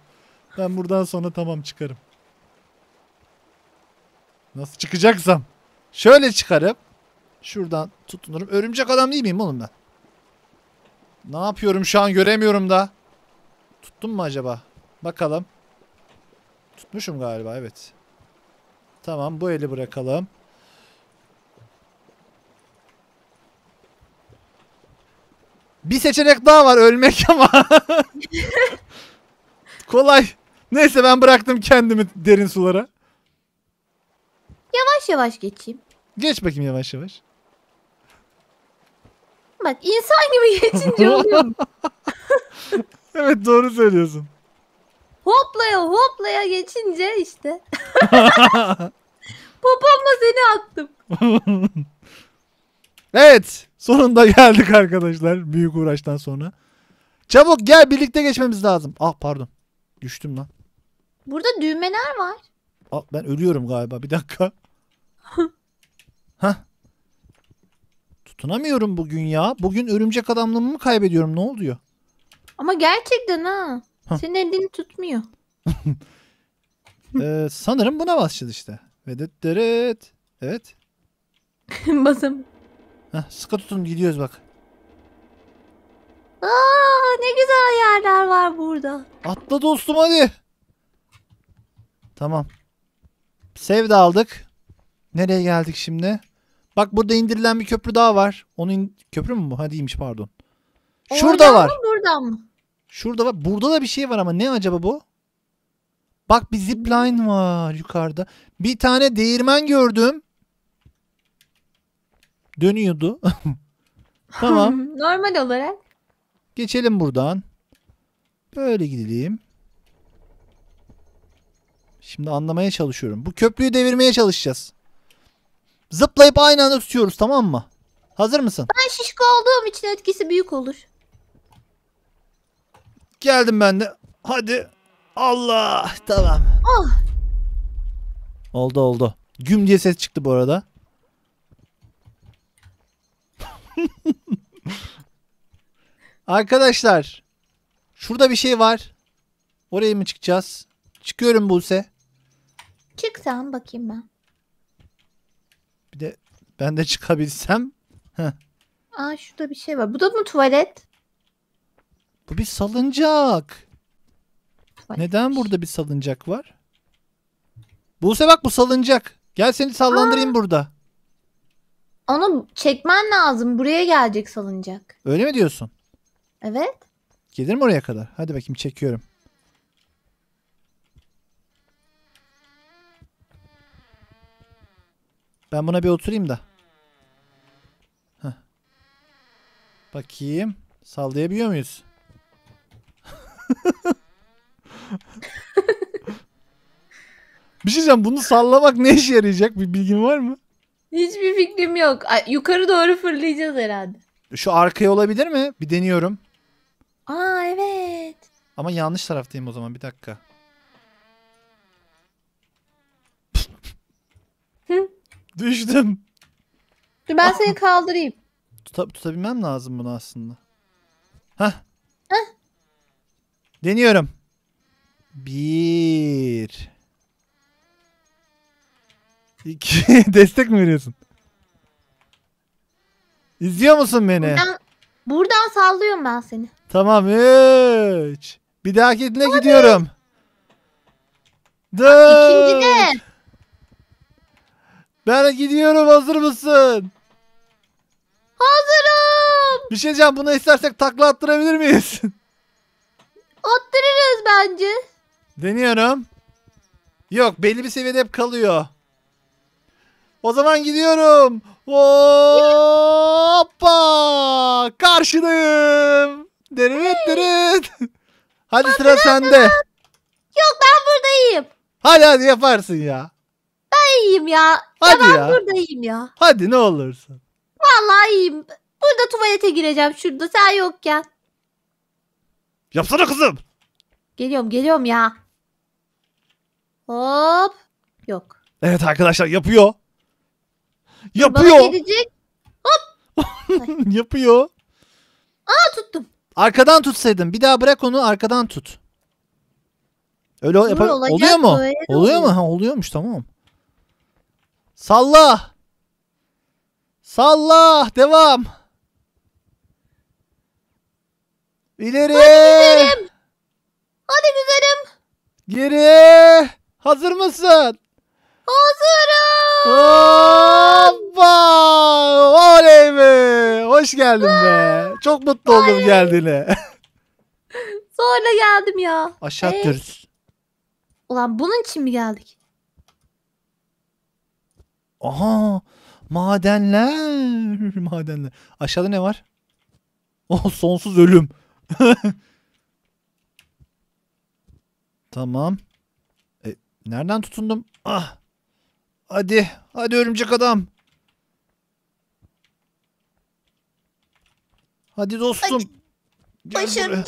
Ben buradan sonra tamam çıkarım. Nasıl çıkacaksam. Şöyle çıkarım, şuradan tutunurum. Örümcek adam değil miyim oğlum ben? Ne yapıyorum şu an göremiyorum da. Tuttum mu acaba? Bakalım. Tutmuşum galiba evet. Tamam bu eli bırakalım. Bir seçenek daha var ölmek ama. Kolay. Neyse ben bıraktım kendimi derin sulara. Yavaş yavaş geçeyim. Geç bakayım yavaş yavaş bak insan gibi geçince oluyor. evet doğru söylüyorsun. Hoplaya hoplaya geçince işte. Popomla seni attım. evet sonunda geldik arkadaşlar büyük uğraştan sonra. Çabuk gel birlikte geçmemiz lazım. Ah pardon düştüm lan. Burada düğmeler var. Ah, ben ölüyorum galiba bir dakika. Hah Tutunamıyorum bugün ya. Bugün örümcek adamlığımı mı kaybediyorum? Ne oluyor? Ama gerçekten ha. Hah. Senin elini tutmuyor. Ee, sanırım buna basacağız işte. Vedet deret. Evet. Basım. Heh, sıkı tutun gidiyoruz bak. Aa, ne güzel yerler var burada. Atla dostum hadi. Tamam. Sev de aldık. Nereye geldik şimdi? Bak burada indirilen bir köprü daha var. Onun in- köprü mü bu? Hadiymiş pardon. Şurada Oradan var. Mı, burada mı? Şurada var. Burada da bir şey var ama ne acaba bu? Bak bir zipline var yukarıda. Bir tane değirmen gördüm. Dönüyordu. tamam. Normal olarak. Geçelim buradan. Böyle gidelim. Şimdi anlamaya çalışıyorum. Bu köprüyü devirmeye çalışacağız. Zıplayıp aynı anda tutuyoruz tamam mı? Hazır mısın? Ben şişko olduğum için etkisi büyük olur. Geldim ben de. Hadi. Allah. Tamam. Oh. Oldu oldu. Güm diye ses çıktı bu arada. Arkadaşlar. Şurada bir şey var. Oraya mı çıkacağız? Çıkıyorum Buse. Çık sen bakayım ben. Bir de ben de çıkabilsem. Heh. Aa şurada bir şey var. Bu da mı tuvalet? Bu bir salıncak. Tuvalet. Neden burada şey. bir salıncak var? Buse bak bu salıncak. Gel seni sallandırayım Aa. burada. Onu çekmen lazım. Buraya gelecek salıncak. Öyle mi diyorsun? Evet. Gelir mi oraya kadar? Hadi bakayım çekiyorum. Ben buna bir oturayım da. Heh. Bakayım. Sallayabiliyor muyuz? bir şey diyeceğim. Bunu sallamak ne işe yarayacak? Bir bilgin var mı? Hiçbir fikrim yok. Ay, yukarı doğru fırlayacağız herhalde. Şu arkaya olabilir mi? Bir deniyorum. Aa evet. Ama yanlış taraftayım o zaman. Bir dakika. Düştüm. Dur ben seni kaldırayım. Tuta, tutabilmem lazım bunu aslında. Hah. Hah. Deniyorum. Bir. İki. Destek mi veriyorsun? İzliyor musun beni? Buradan, buradan sallıyorum ben seni. Tamam. Üç. Bir dahakine gidiyorum. Dört. İkinci ben gidiyorum hazır mısın? Hazırım. Bir şey diyeceğim bunu istersek takla attırabilir miyiz? Attırırız bence. Deniyorum. Yok belli bir seviyede hep kalıyor. O zaman gidiyorum. Hoppa! Karşıdayım. Derin, derin. Hadi sıra sende. Yok ben buradayım. Hadi hadi yaparsın ya iyiyim ya. Hadi ya ben ya. buradayım ya. Hadi ne olursun. Vallahi iyiyim. Burada tuvalete gireceğim şurada sen yokken. Yapsana kızım. Geliyorum geliyorum ya. Hop. Yok. Evet arkadaşlar yapıyor. Yapıyor. Bana şey gelecek. Hop. yapıyor. Aa tuttum. Arkadan tutsaydın. Bir daha bırak onu arkadan tut. Öyle yap- oluyor mu? oluyor, oluyor mu? Ha, oluyormuş tamam. Salla. Salla. Devam. İleri. Hadi güzelim. Hadi güzelim. Geri. Hazır mısın? Hazırım. Hoppa. Oley be. Hoş geldin be. Ah. Çok mutlu oldum geldiğine. Sonra geldim ya. Aşağı Ee, Ulan bunun için mi geldik? Aha madenler madenler. Aşağıda ne var? Oh sonsuz ölüm. tamam. E, nereden tutundum? Ah. Hadi. Hadi örümcek adam. Hadi dostum. Hadi. Gel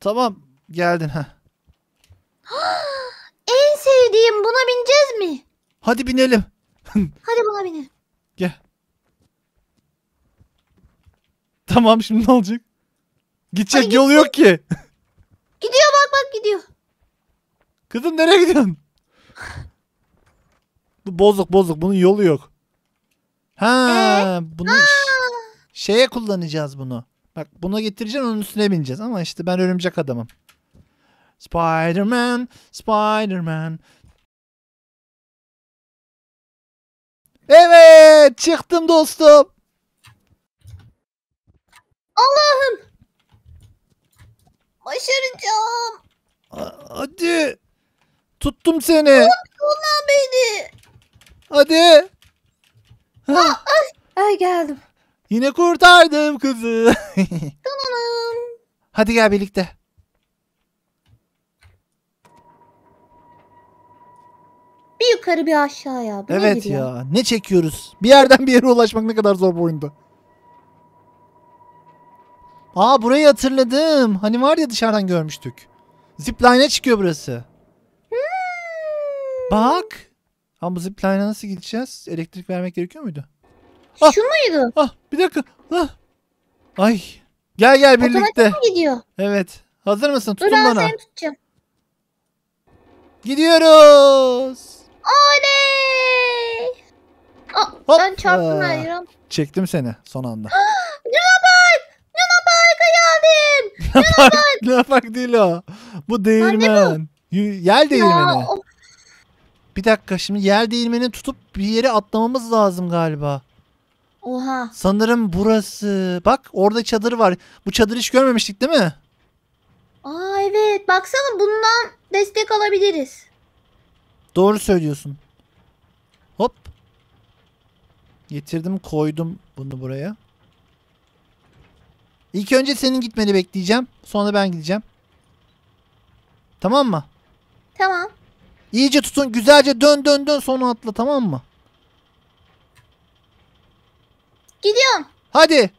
Tamam. Geldin ha. en sevdiğim buna bineceğiz mi? Hadi binelim. Hadi bana binelim. Gel. Tamam şimdi ne olacak? Gidecek Hadi yol gitsin. yok ki. Gidiyor bak bak gidiyor. Kızım nereye gidiyorsun? Bu bozuk bozuk bunun yolu yok. Ha ee? bunu şeye kullanacağız bunu. Bak buna getireceğim onun üstüne bineceğiz ama işte ben örümcek adamım. Spider-Man, Spider-Man, Evet çıktım dostum. Allah'ım. Başaracağım. Hadi. Tuttum seni. Kullan beni. Hadi. Ha, Ay geldim. yine kurtardım kızı. Tamam. Hadi gel birlikte. Bir yukarı bir aşağıya. Bu evet ya? ya. Ne çekiyoruz? Bir yerden bir yere ulaşmak ne kadar zor bu oyunda. Aa burayı hatırladım. Hani var ya dışarıdan görmüştük. Zipline'e çıkıyor burası. Hmm. Bak. Ama bu zipline'a nasıl gideceğiz? Elektrik vermek gerekiyor muydu? Ah, Şu muydu? Ah bir dakika. Ah. Ay. Gel gel birlikte. Otomatik gidiyor? Evet. Hazır mısın? Tutun Dur, bana. Dur ben seni tutacağım. Gidiyoruz. Oley! Aa, Hop. Ben çarptım Aa, ayırım. Çektim seni son anda. Luna Park! Luna Park'a geldim! Luna Park! Luna Park değil o. Bu değirmen. Y- Yel değirmeni. Ya, Bir dakika şimdi yer değirmeni tutup bir yere atlamamız lazım galiba. Oha. Sanırım burası. Bak orada çadır var. Bu çadır hiç görmemiştik değil mi? Aa evet. Baksana bundan destek alabiliriz. Doğru söylüyorsun. Hop. Getirdim koydum bunu buraya. İlk önce senin gitmeni bekleyeceğim. Sonra ben gideceğim. Tamam mı? Tamam. İyice tutun. Güzelce dön dön dön sonra atla tamam mı? Gidiyorum. Hadi.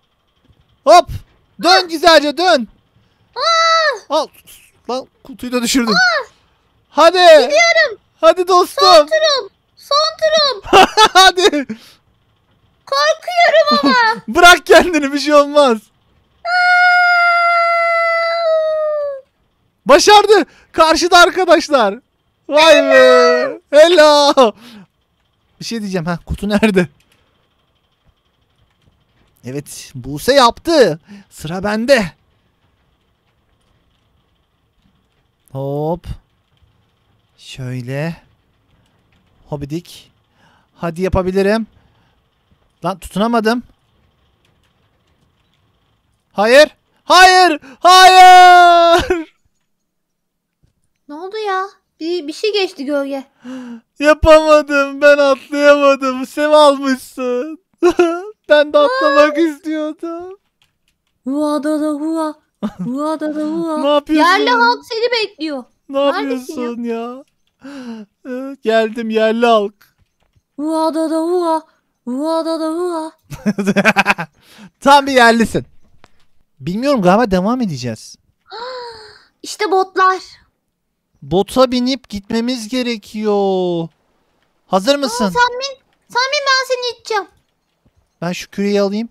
Hop. Dön Aa. Ah. güzelce dön. Aa. Ah. Al. Lan kutuyu da düşürdüm. Aa. Ah. Hadi. Gidiyorum. Hadi dostum. Son turum. Son turum. Hadi. Korkuyorum ama. Bırak kendini bir şey olmaz. Başardı. Karşıda arkadaşlar. Vay be. Hello. Bir şey diyeceğim ha. Kutu nerede? Evet. Buse yaptı. Sıra bende. Hop. Şöyle. Hobidik. Hadi yapabilirim. Lan tutunamadım. Hayır. Hayır. Hayır. Ne oldu ya? Bir, bir şey geçti gölge. Yapamadım. Ben atlayamadım. Sev almışsın. ben de atlamak istiyordum. Hua da da hua. Hua da da hua. ne yapıyorsun? Yerli halk seni bekliyor. Ne Neredesin yapıyorsun ya? Geldim yerli halk. Ua da da ua. Ua da da ua. Tam bir yerlisin. Bilmiyorum galiba devam edeceğiz. İşte botlar. Bota binip gitmemiz gerekiyor. Hazır mısın? Aa, sen bin. Sen bin ben seni iteceğim. Ben şu küreyi alayım.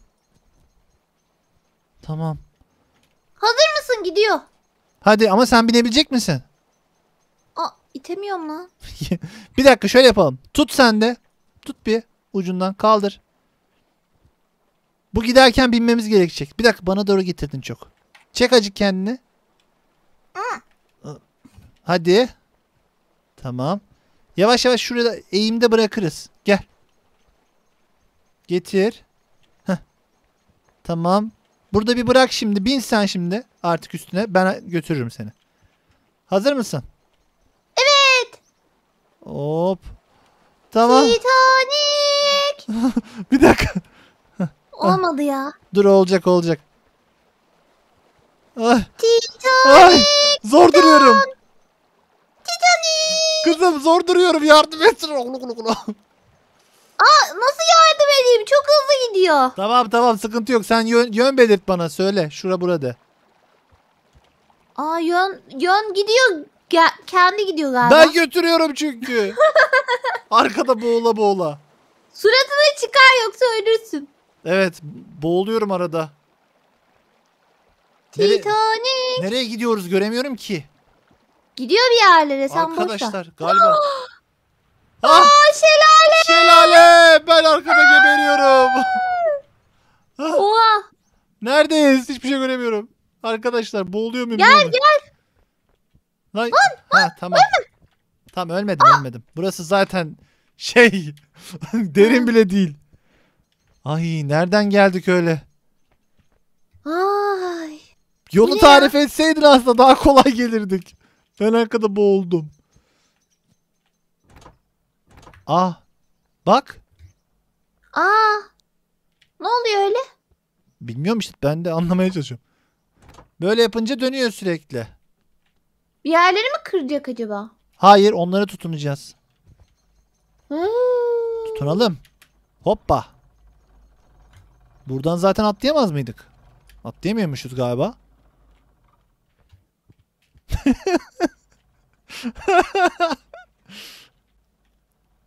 Tamam. Hazır mısın gidiyor. Hadi ama sen binebilecek misin? İtemiyor mu? bir dakika şöyle yapalım. Tut sen de. Tut bir ucundan kaldır. Bu giderken binmemiz gerekecek. Bir dakika bana doğru getirdin çok. Çek acık kendini. Hadi. Tamam. Yavaş yavaş şurada eğimde bırakırız. Gel. Getir. Tamam. Burada bir bırak şimdi. Bin sen şimdi artık üstüne. Ben götürürüm seni. Hazır mısın? Hop. Tamam. Titanic. bir dakika. Olmadı ya. Dur olacak olacak. Titanic. Ah. Ay. Ah, zor duruyorum. Titanic. Kızım zor duruyorum yardım et. Aa nasıl yardım edeyim? Çok hızlı gidiyor. Tamam tamam sıkıntı yok. Sen yön, yön belirt bana söyle. Şura burada. Aa yön yön gidiyor. Ge- kendi gidiyor galiba. Ben götürüyorum çünkü. Arkada boğula boğula. Suratını çıkar yoksa ölürsün. Evet boğuluyorum arada. Nere- Titanic. nereye gidiyoruz göremiyorum ki. Gidiyor bir yerlere sen boş ver. Arkadaşlar galiba. Aa, ah şelale. şelale ben arkada geberiyorum. Ah, Oha. Neredeyiz hiçbir şey göremiyorum. Arkadaşlar boğuluyor muyum? Gel, gel. Lay. Ha tamam. Tamam ölmedim ah! ölmedim. Burası zaten şey derin bile değil. Ay nereden geldik öyle? Ay. Yolu ne tarif ya? etseydin aslında daha kolay gelirdik. Ben arkada boğuldum. Ah. Bak. Aa. Ah. Ne oluyor öyle? Bilmiyorum işte ben de anlamaya çalışıyorum. Böyle yapınca dönüyor sürekli. Bir yerleri mi kıracak acaba? Hayır onları tutunacağız. Hmm. Tutunalım. Hoppa. Buradan zaten atlayamaz mıydık? Atlayamıyormuşuz galiba.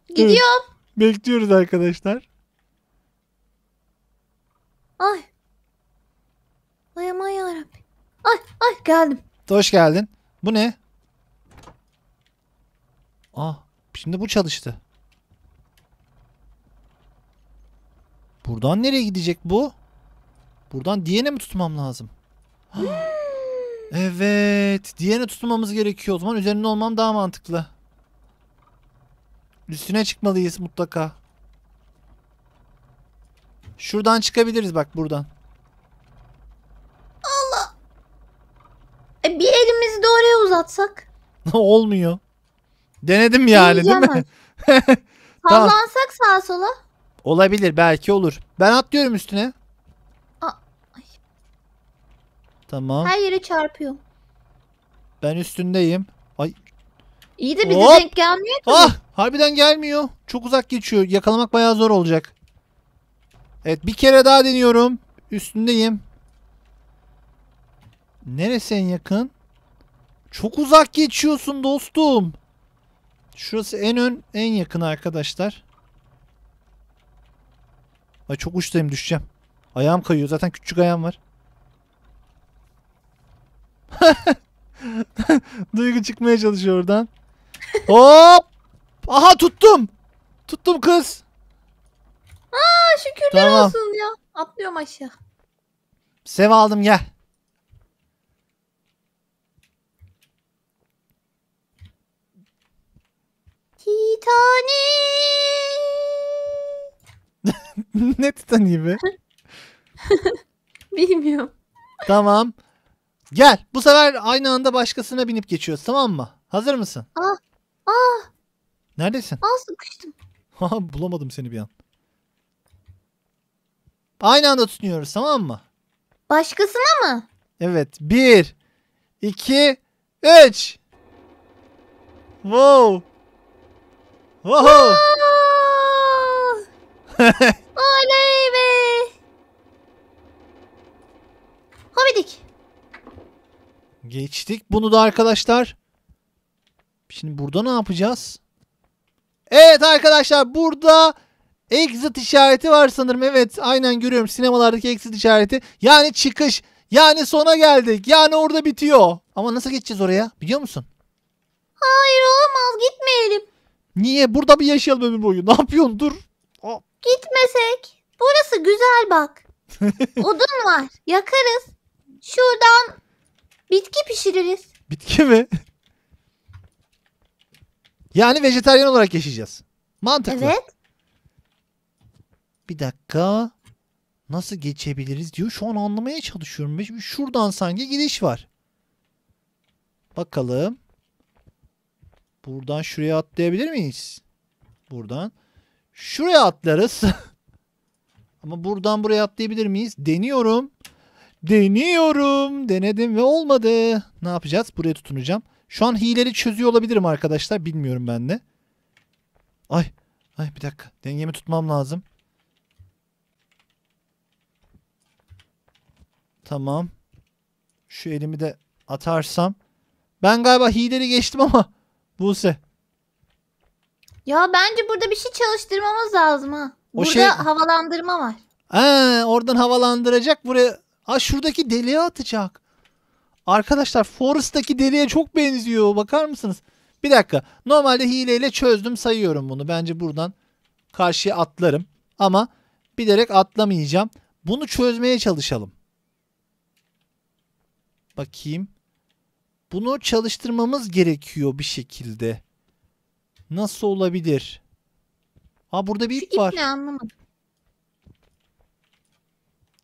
Gidiyorum. bekliyoruz arkadaşlar. Ay. Ay aman yarabbim. Ay ay geldim. Hoş geldin. Bu ne? Ah şimdi bu çalıştı. Buradan nereye gidecek bu? Buradan diyene mi tutmam lazım? evet. Diyene tutmamız gerekiyor. O zaman üzerinde olmam daha mantıklı. Üstüne çıkmalıyız mutlaka. Şuradan çıkabiliriz bak buradan. Atsak? Olmuyor. Denedim yani değil mi? tamam. Sallansak sağa sola. Olabilir belki olur. Ben atlıyorum üstüne. Tamam. Her yere çarpıyor. Ben üstündeyim. Ay. İyi de bize Hop. denk gelmiyor ki. Ah harbiden gelmiyor. Çok uzak geçiyor. Yakalamak bayağı zor olacak. Evet bir kere daha deniyorum. Üstündeyim. Neresi en yakın? Çok uzak geçiyorsun dostum. Şurası en ön en yakın arkadaşlar. Ay çok uçtayım düşeceğim. Ayağım kayıyor zaten küçük ayağım var. Duygu çıkmaya çalışıyor oradan. Hop! Aha tuttum. Tuttum kız. Aa şükürler Tamam. olsun ya. Atlıyorum aşağı. Sev aldım gel. Titanic. ne Titanic'i be? Bilmiyorum. Tamam. Gel. Bu sefer aynı anda başkasına binip geçiyoruz tamam mı? Hazır mısın? Ah. Ah. Neredesin? Ah sıkıştım. Bulamadım seni bir an. Aynı anda tutunuyoruz tamam mı? Başkasına mı? Evet. Bir, iki, üç. Wow. Oho. Oley be. Hobidik. Geçtik bunu da arkadaşlar. Şimdi burada ne yapacağız? Evet arkadaşlar burada exit işareti var sanırım. Evet aynen görüyorum sinemalardaki exit işareti. Yani çıkış. Yani sona geldik. Yani orada bitiyor. Ama nasıl geçeceğiz oraya biliyor musun? Hayır olamaz gitmeyelim. Niye? Burada mı yaşayalım ömür boyu? Ne yapıyorsun? Dur. Gitmesek. Burası güzel bak. Odun var. Yakarız. Şuradan bitki pişiririz. Bitki mi? Yani vejetaryen olarak yaşayacağız. Mantıklı. Evet. Bir dakika. Nasıl geçebiliriz diyor. Şu an anlamaya çalışıyorum. Şuradan sanki gidiş var. Bakalım. Buradan şuraya atlayabilir miyiz? Buradan. Şuraya atlarız. Ama buradan buraya atlayabilir miyiz? Deniyorum. Deniyorum. Denedim ve olmadı. Ne yapacağız? Buraya tutunacağım. Şu an hileri çözüyor olabilirim arkadaşlar. Bilmiyorum ben de. Ay. Ay bir dakika. Dengemi tutmam lazım. Tamam. Şu elimi de atarsam. Ben galiba hileri geçtim ama Buse. Ya bence burada bir şey çalıştırmamız lazım ha. O burada şey... havalandırma var. Ee, oradan havalandıracak buraya. Aa şuradaki deliğe atacak. Arkadaşlar Forest'taki deliğe çok benziyor. Bakar mısınız? Bir dakika. Normalde hileyle çözdüm sayıyorum bunu. Bence buradan karşıya atlarım. Ama bilerek atlamayacağım. Bunu çözmeye çalışalım. Bakayım. Bunu çalıştırmamız gerekiyor bir şekilde. Nasıl olabilir? Ha burada bir Şu var. ne anlamadım.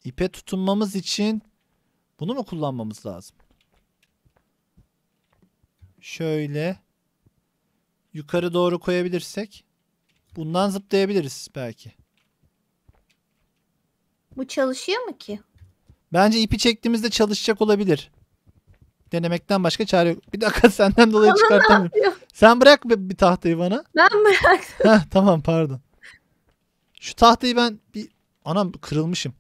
İpe tutunmamız için bunu mu kullanmamız lazım? Şöyle yukarı doğru koyabilirsek bundan zıplayabiliriz belki. Bu çalışıyor mu ki? Bence ipi çektiğimizde çalışacak olabilir denemekten başka çare yok. Bir dakika senden dolayı çıkartamıyorum. Sen bırak bir, bir tahtayı bana. Ben bıraktım. Heh, tamam pardon. Şu tahtayı ben bir anam kırılmışım.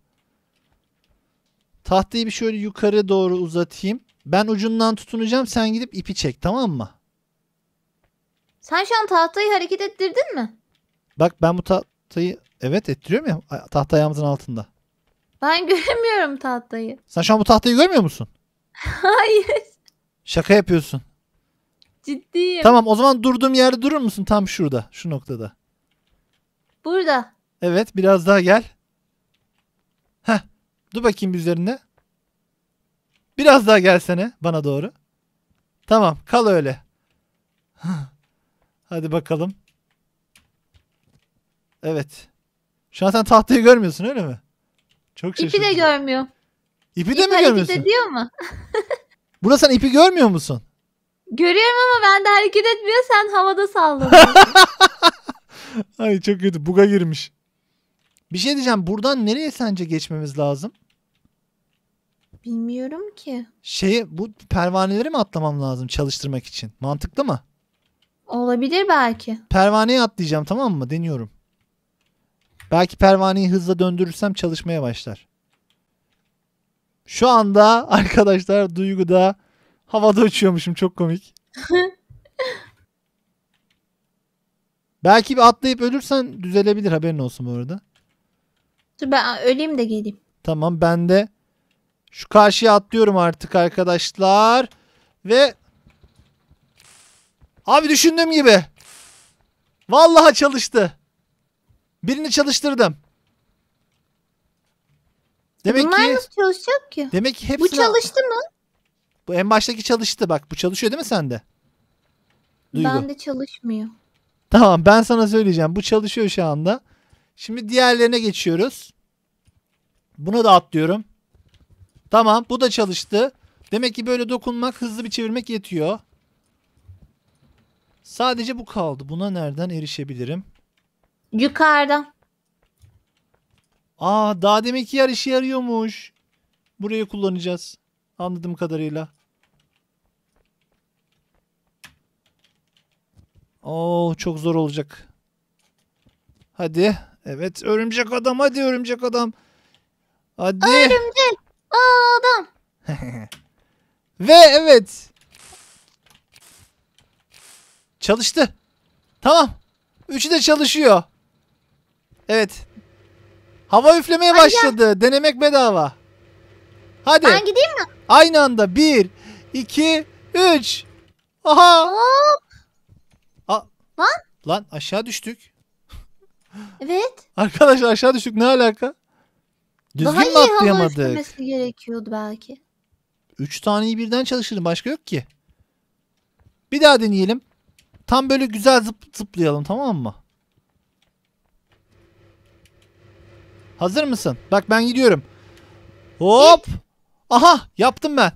Tahtayı bir şöyle yukarı doğru uzatayım. Ben ucundan tutunacağım. Sen gidip ipi çek tamam mı? Sen şu an tahtayı hareket ettirdin mi? Bak ben bu tahtayı evet ettiriyorum ya. Tahta ayağımızın altında. Ben göremiyorum tahtayı. Sen şu an bu tahtayı görmüyor musun? Hayır. Şaka yapıyorsun. Ciddiyim. Tamam o zaman durduğum yerde durur musun? Tam şurada. Şu noktada. Burada. Evet biraz daha gel. Heh. Dur bakayım üzerine. Biraz daha gelsene bana doğru. Tamam kal öyle. Hadi bakalım. Evet. Şu an sen tahtayı görmüyorsun öyle mi? Çok şaşırdım. İpi de görmüyor. İpi de İp mi İpi de diyor mu? Burada sen ipi görmüyor musun? Görüyorum ama ben de hareket etmiyor sen havada salladın. Ay çok kötü buga girmiş. Bir şey diyeceğim buradan nereye sence geçmemiz lazım? Bilmiyorum ki. Şey, bu pervaneleri mi atlamam lazım çalıştırmak için? Mantıklı mı? Olabilir belki. Pervaneye atlayacağım tamam mı? Deniyorum. Belki pervaneyi hızla döndürürsem çalışmaya başlar. Şu anda arkadaşlar duyguda havada uçuyormuşum çok komik. Belki bir atlayıp ölürsen düzelebilir haberin olsun bu arada. Dur ben öleyim de geleyim. Tamam ben de şu karşıya atlıyorum artık arkadaşlar. Ve abi düşündüğüm gibi. Vallahi çalıştı. Birini çalıştırdım. E demek Bunlar ki, nasıl çalışacak ki? Demek ki hepsini... Bu çalıştı mı? Bu en baştaki çalıştı bak. Bu çalışıyor değil mi sende? Duygu. Ben de çalışmıyor. Tamam ben sana söyleyeceğim. Bu çalışıyor şu anda. Şimdi diğerlerine geçiyoruz. Buna da atlıyorum. Tamam bu da çalıştı. Demek ki böyle dokunmak hızlı bir çevirmek yetiyor. Sadece bu kaldı. Buna nereden erişebilirim? Yukarıdan. Aa daha demek ki yer işe yarıyormuş. Burayı kullanacağız. Anladığım kadarıyla. Oo çok zor olacak. Hadi. Evet örümcek adam hadi örümcek adam. Hadi. Örümcek adam. Ve evet. Çalıştı. Tamam. Üçü de çalışıyor. Evet. Hava üflemeye Hadi başladı. Denemek bedava. Hadi. Ben gideyim mi? Aynı anda. Bir, iki, üç. Aha. Hop. A- Lan. Lan aşağı düştük. Evet. Arkadaşlar aşağı düştük. Ne alaka? Düzgün Daha mü iyi hava üflemesi gerekiyordu belki. Üç taneyi birden çalışırım. Başka yok ki. Bir daha deneyelim. Tam böyle güzel zıp zıplayalım tamam mı? Hazır mısın? Bak ben gidiyorum. Hop. Aha yaptım ben.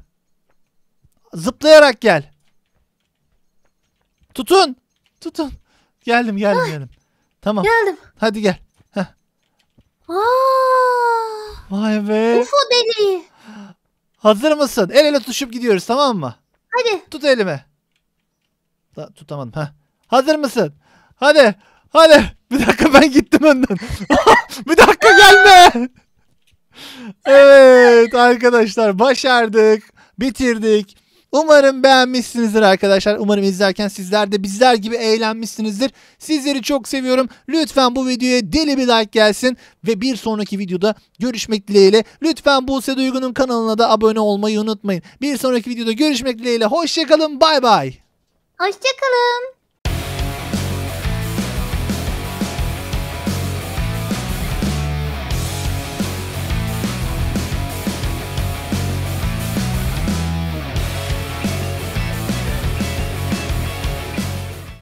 Zıplayarak gel. Tutun. Tutun. Geldim geldim geldim. Tamam. Geldim. Hadi gel. Heh. Aa. Vay be. UFO deliği. Hazır mısın? El ele tutuşup gidiyoruz tamam mı? Hadi. Tut elimi. Da, tutamadım. Heh. Hazır mısın? Hadi. Hadi. Bir dakika ben gittim önden. dakika gelme. Evet arkadaşlar başardık. Bitirdik. Umarım beğenmişsinizdir arkadaşlar. Umarım izlerken sizler de bizler gibi eğlenmişsinizdir. Sizleri çok seviyorum. Lütfen bu videoya deli bir like gelsin. Ve bir sonraki videoda görüşmek dileğiyle. Lütfen Buse Duygu'nun kanalına da abone olmayı unutmayın. Bir sonraki videoda görüşmek dileğiyle. Hoşçakalın. Bay bay. Hoşçakalın.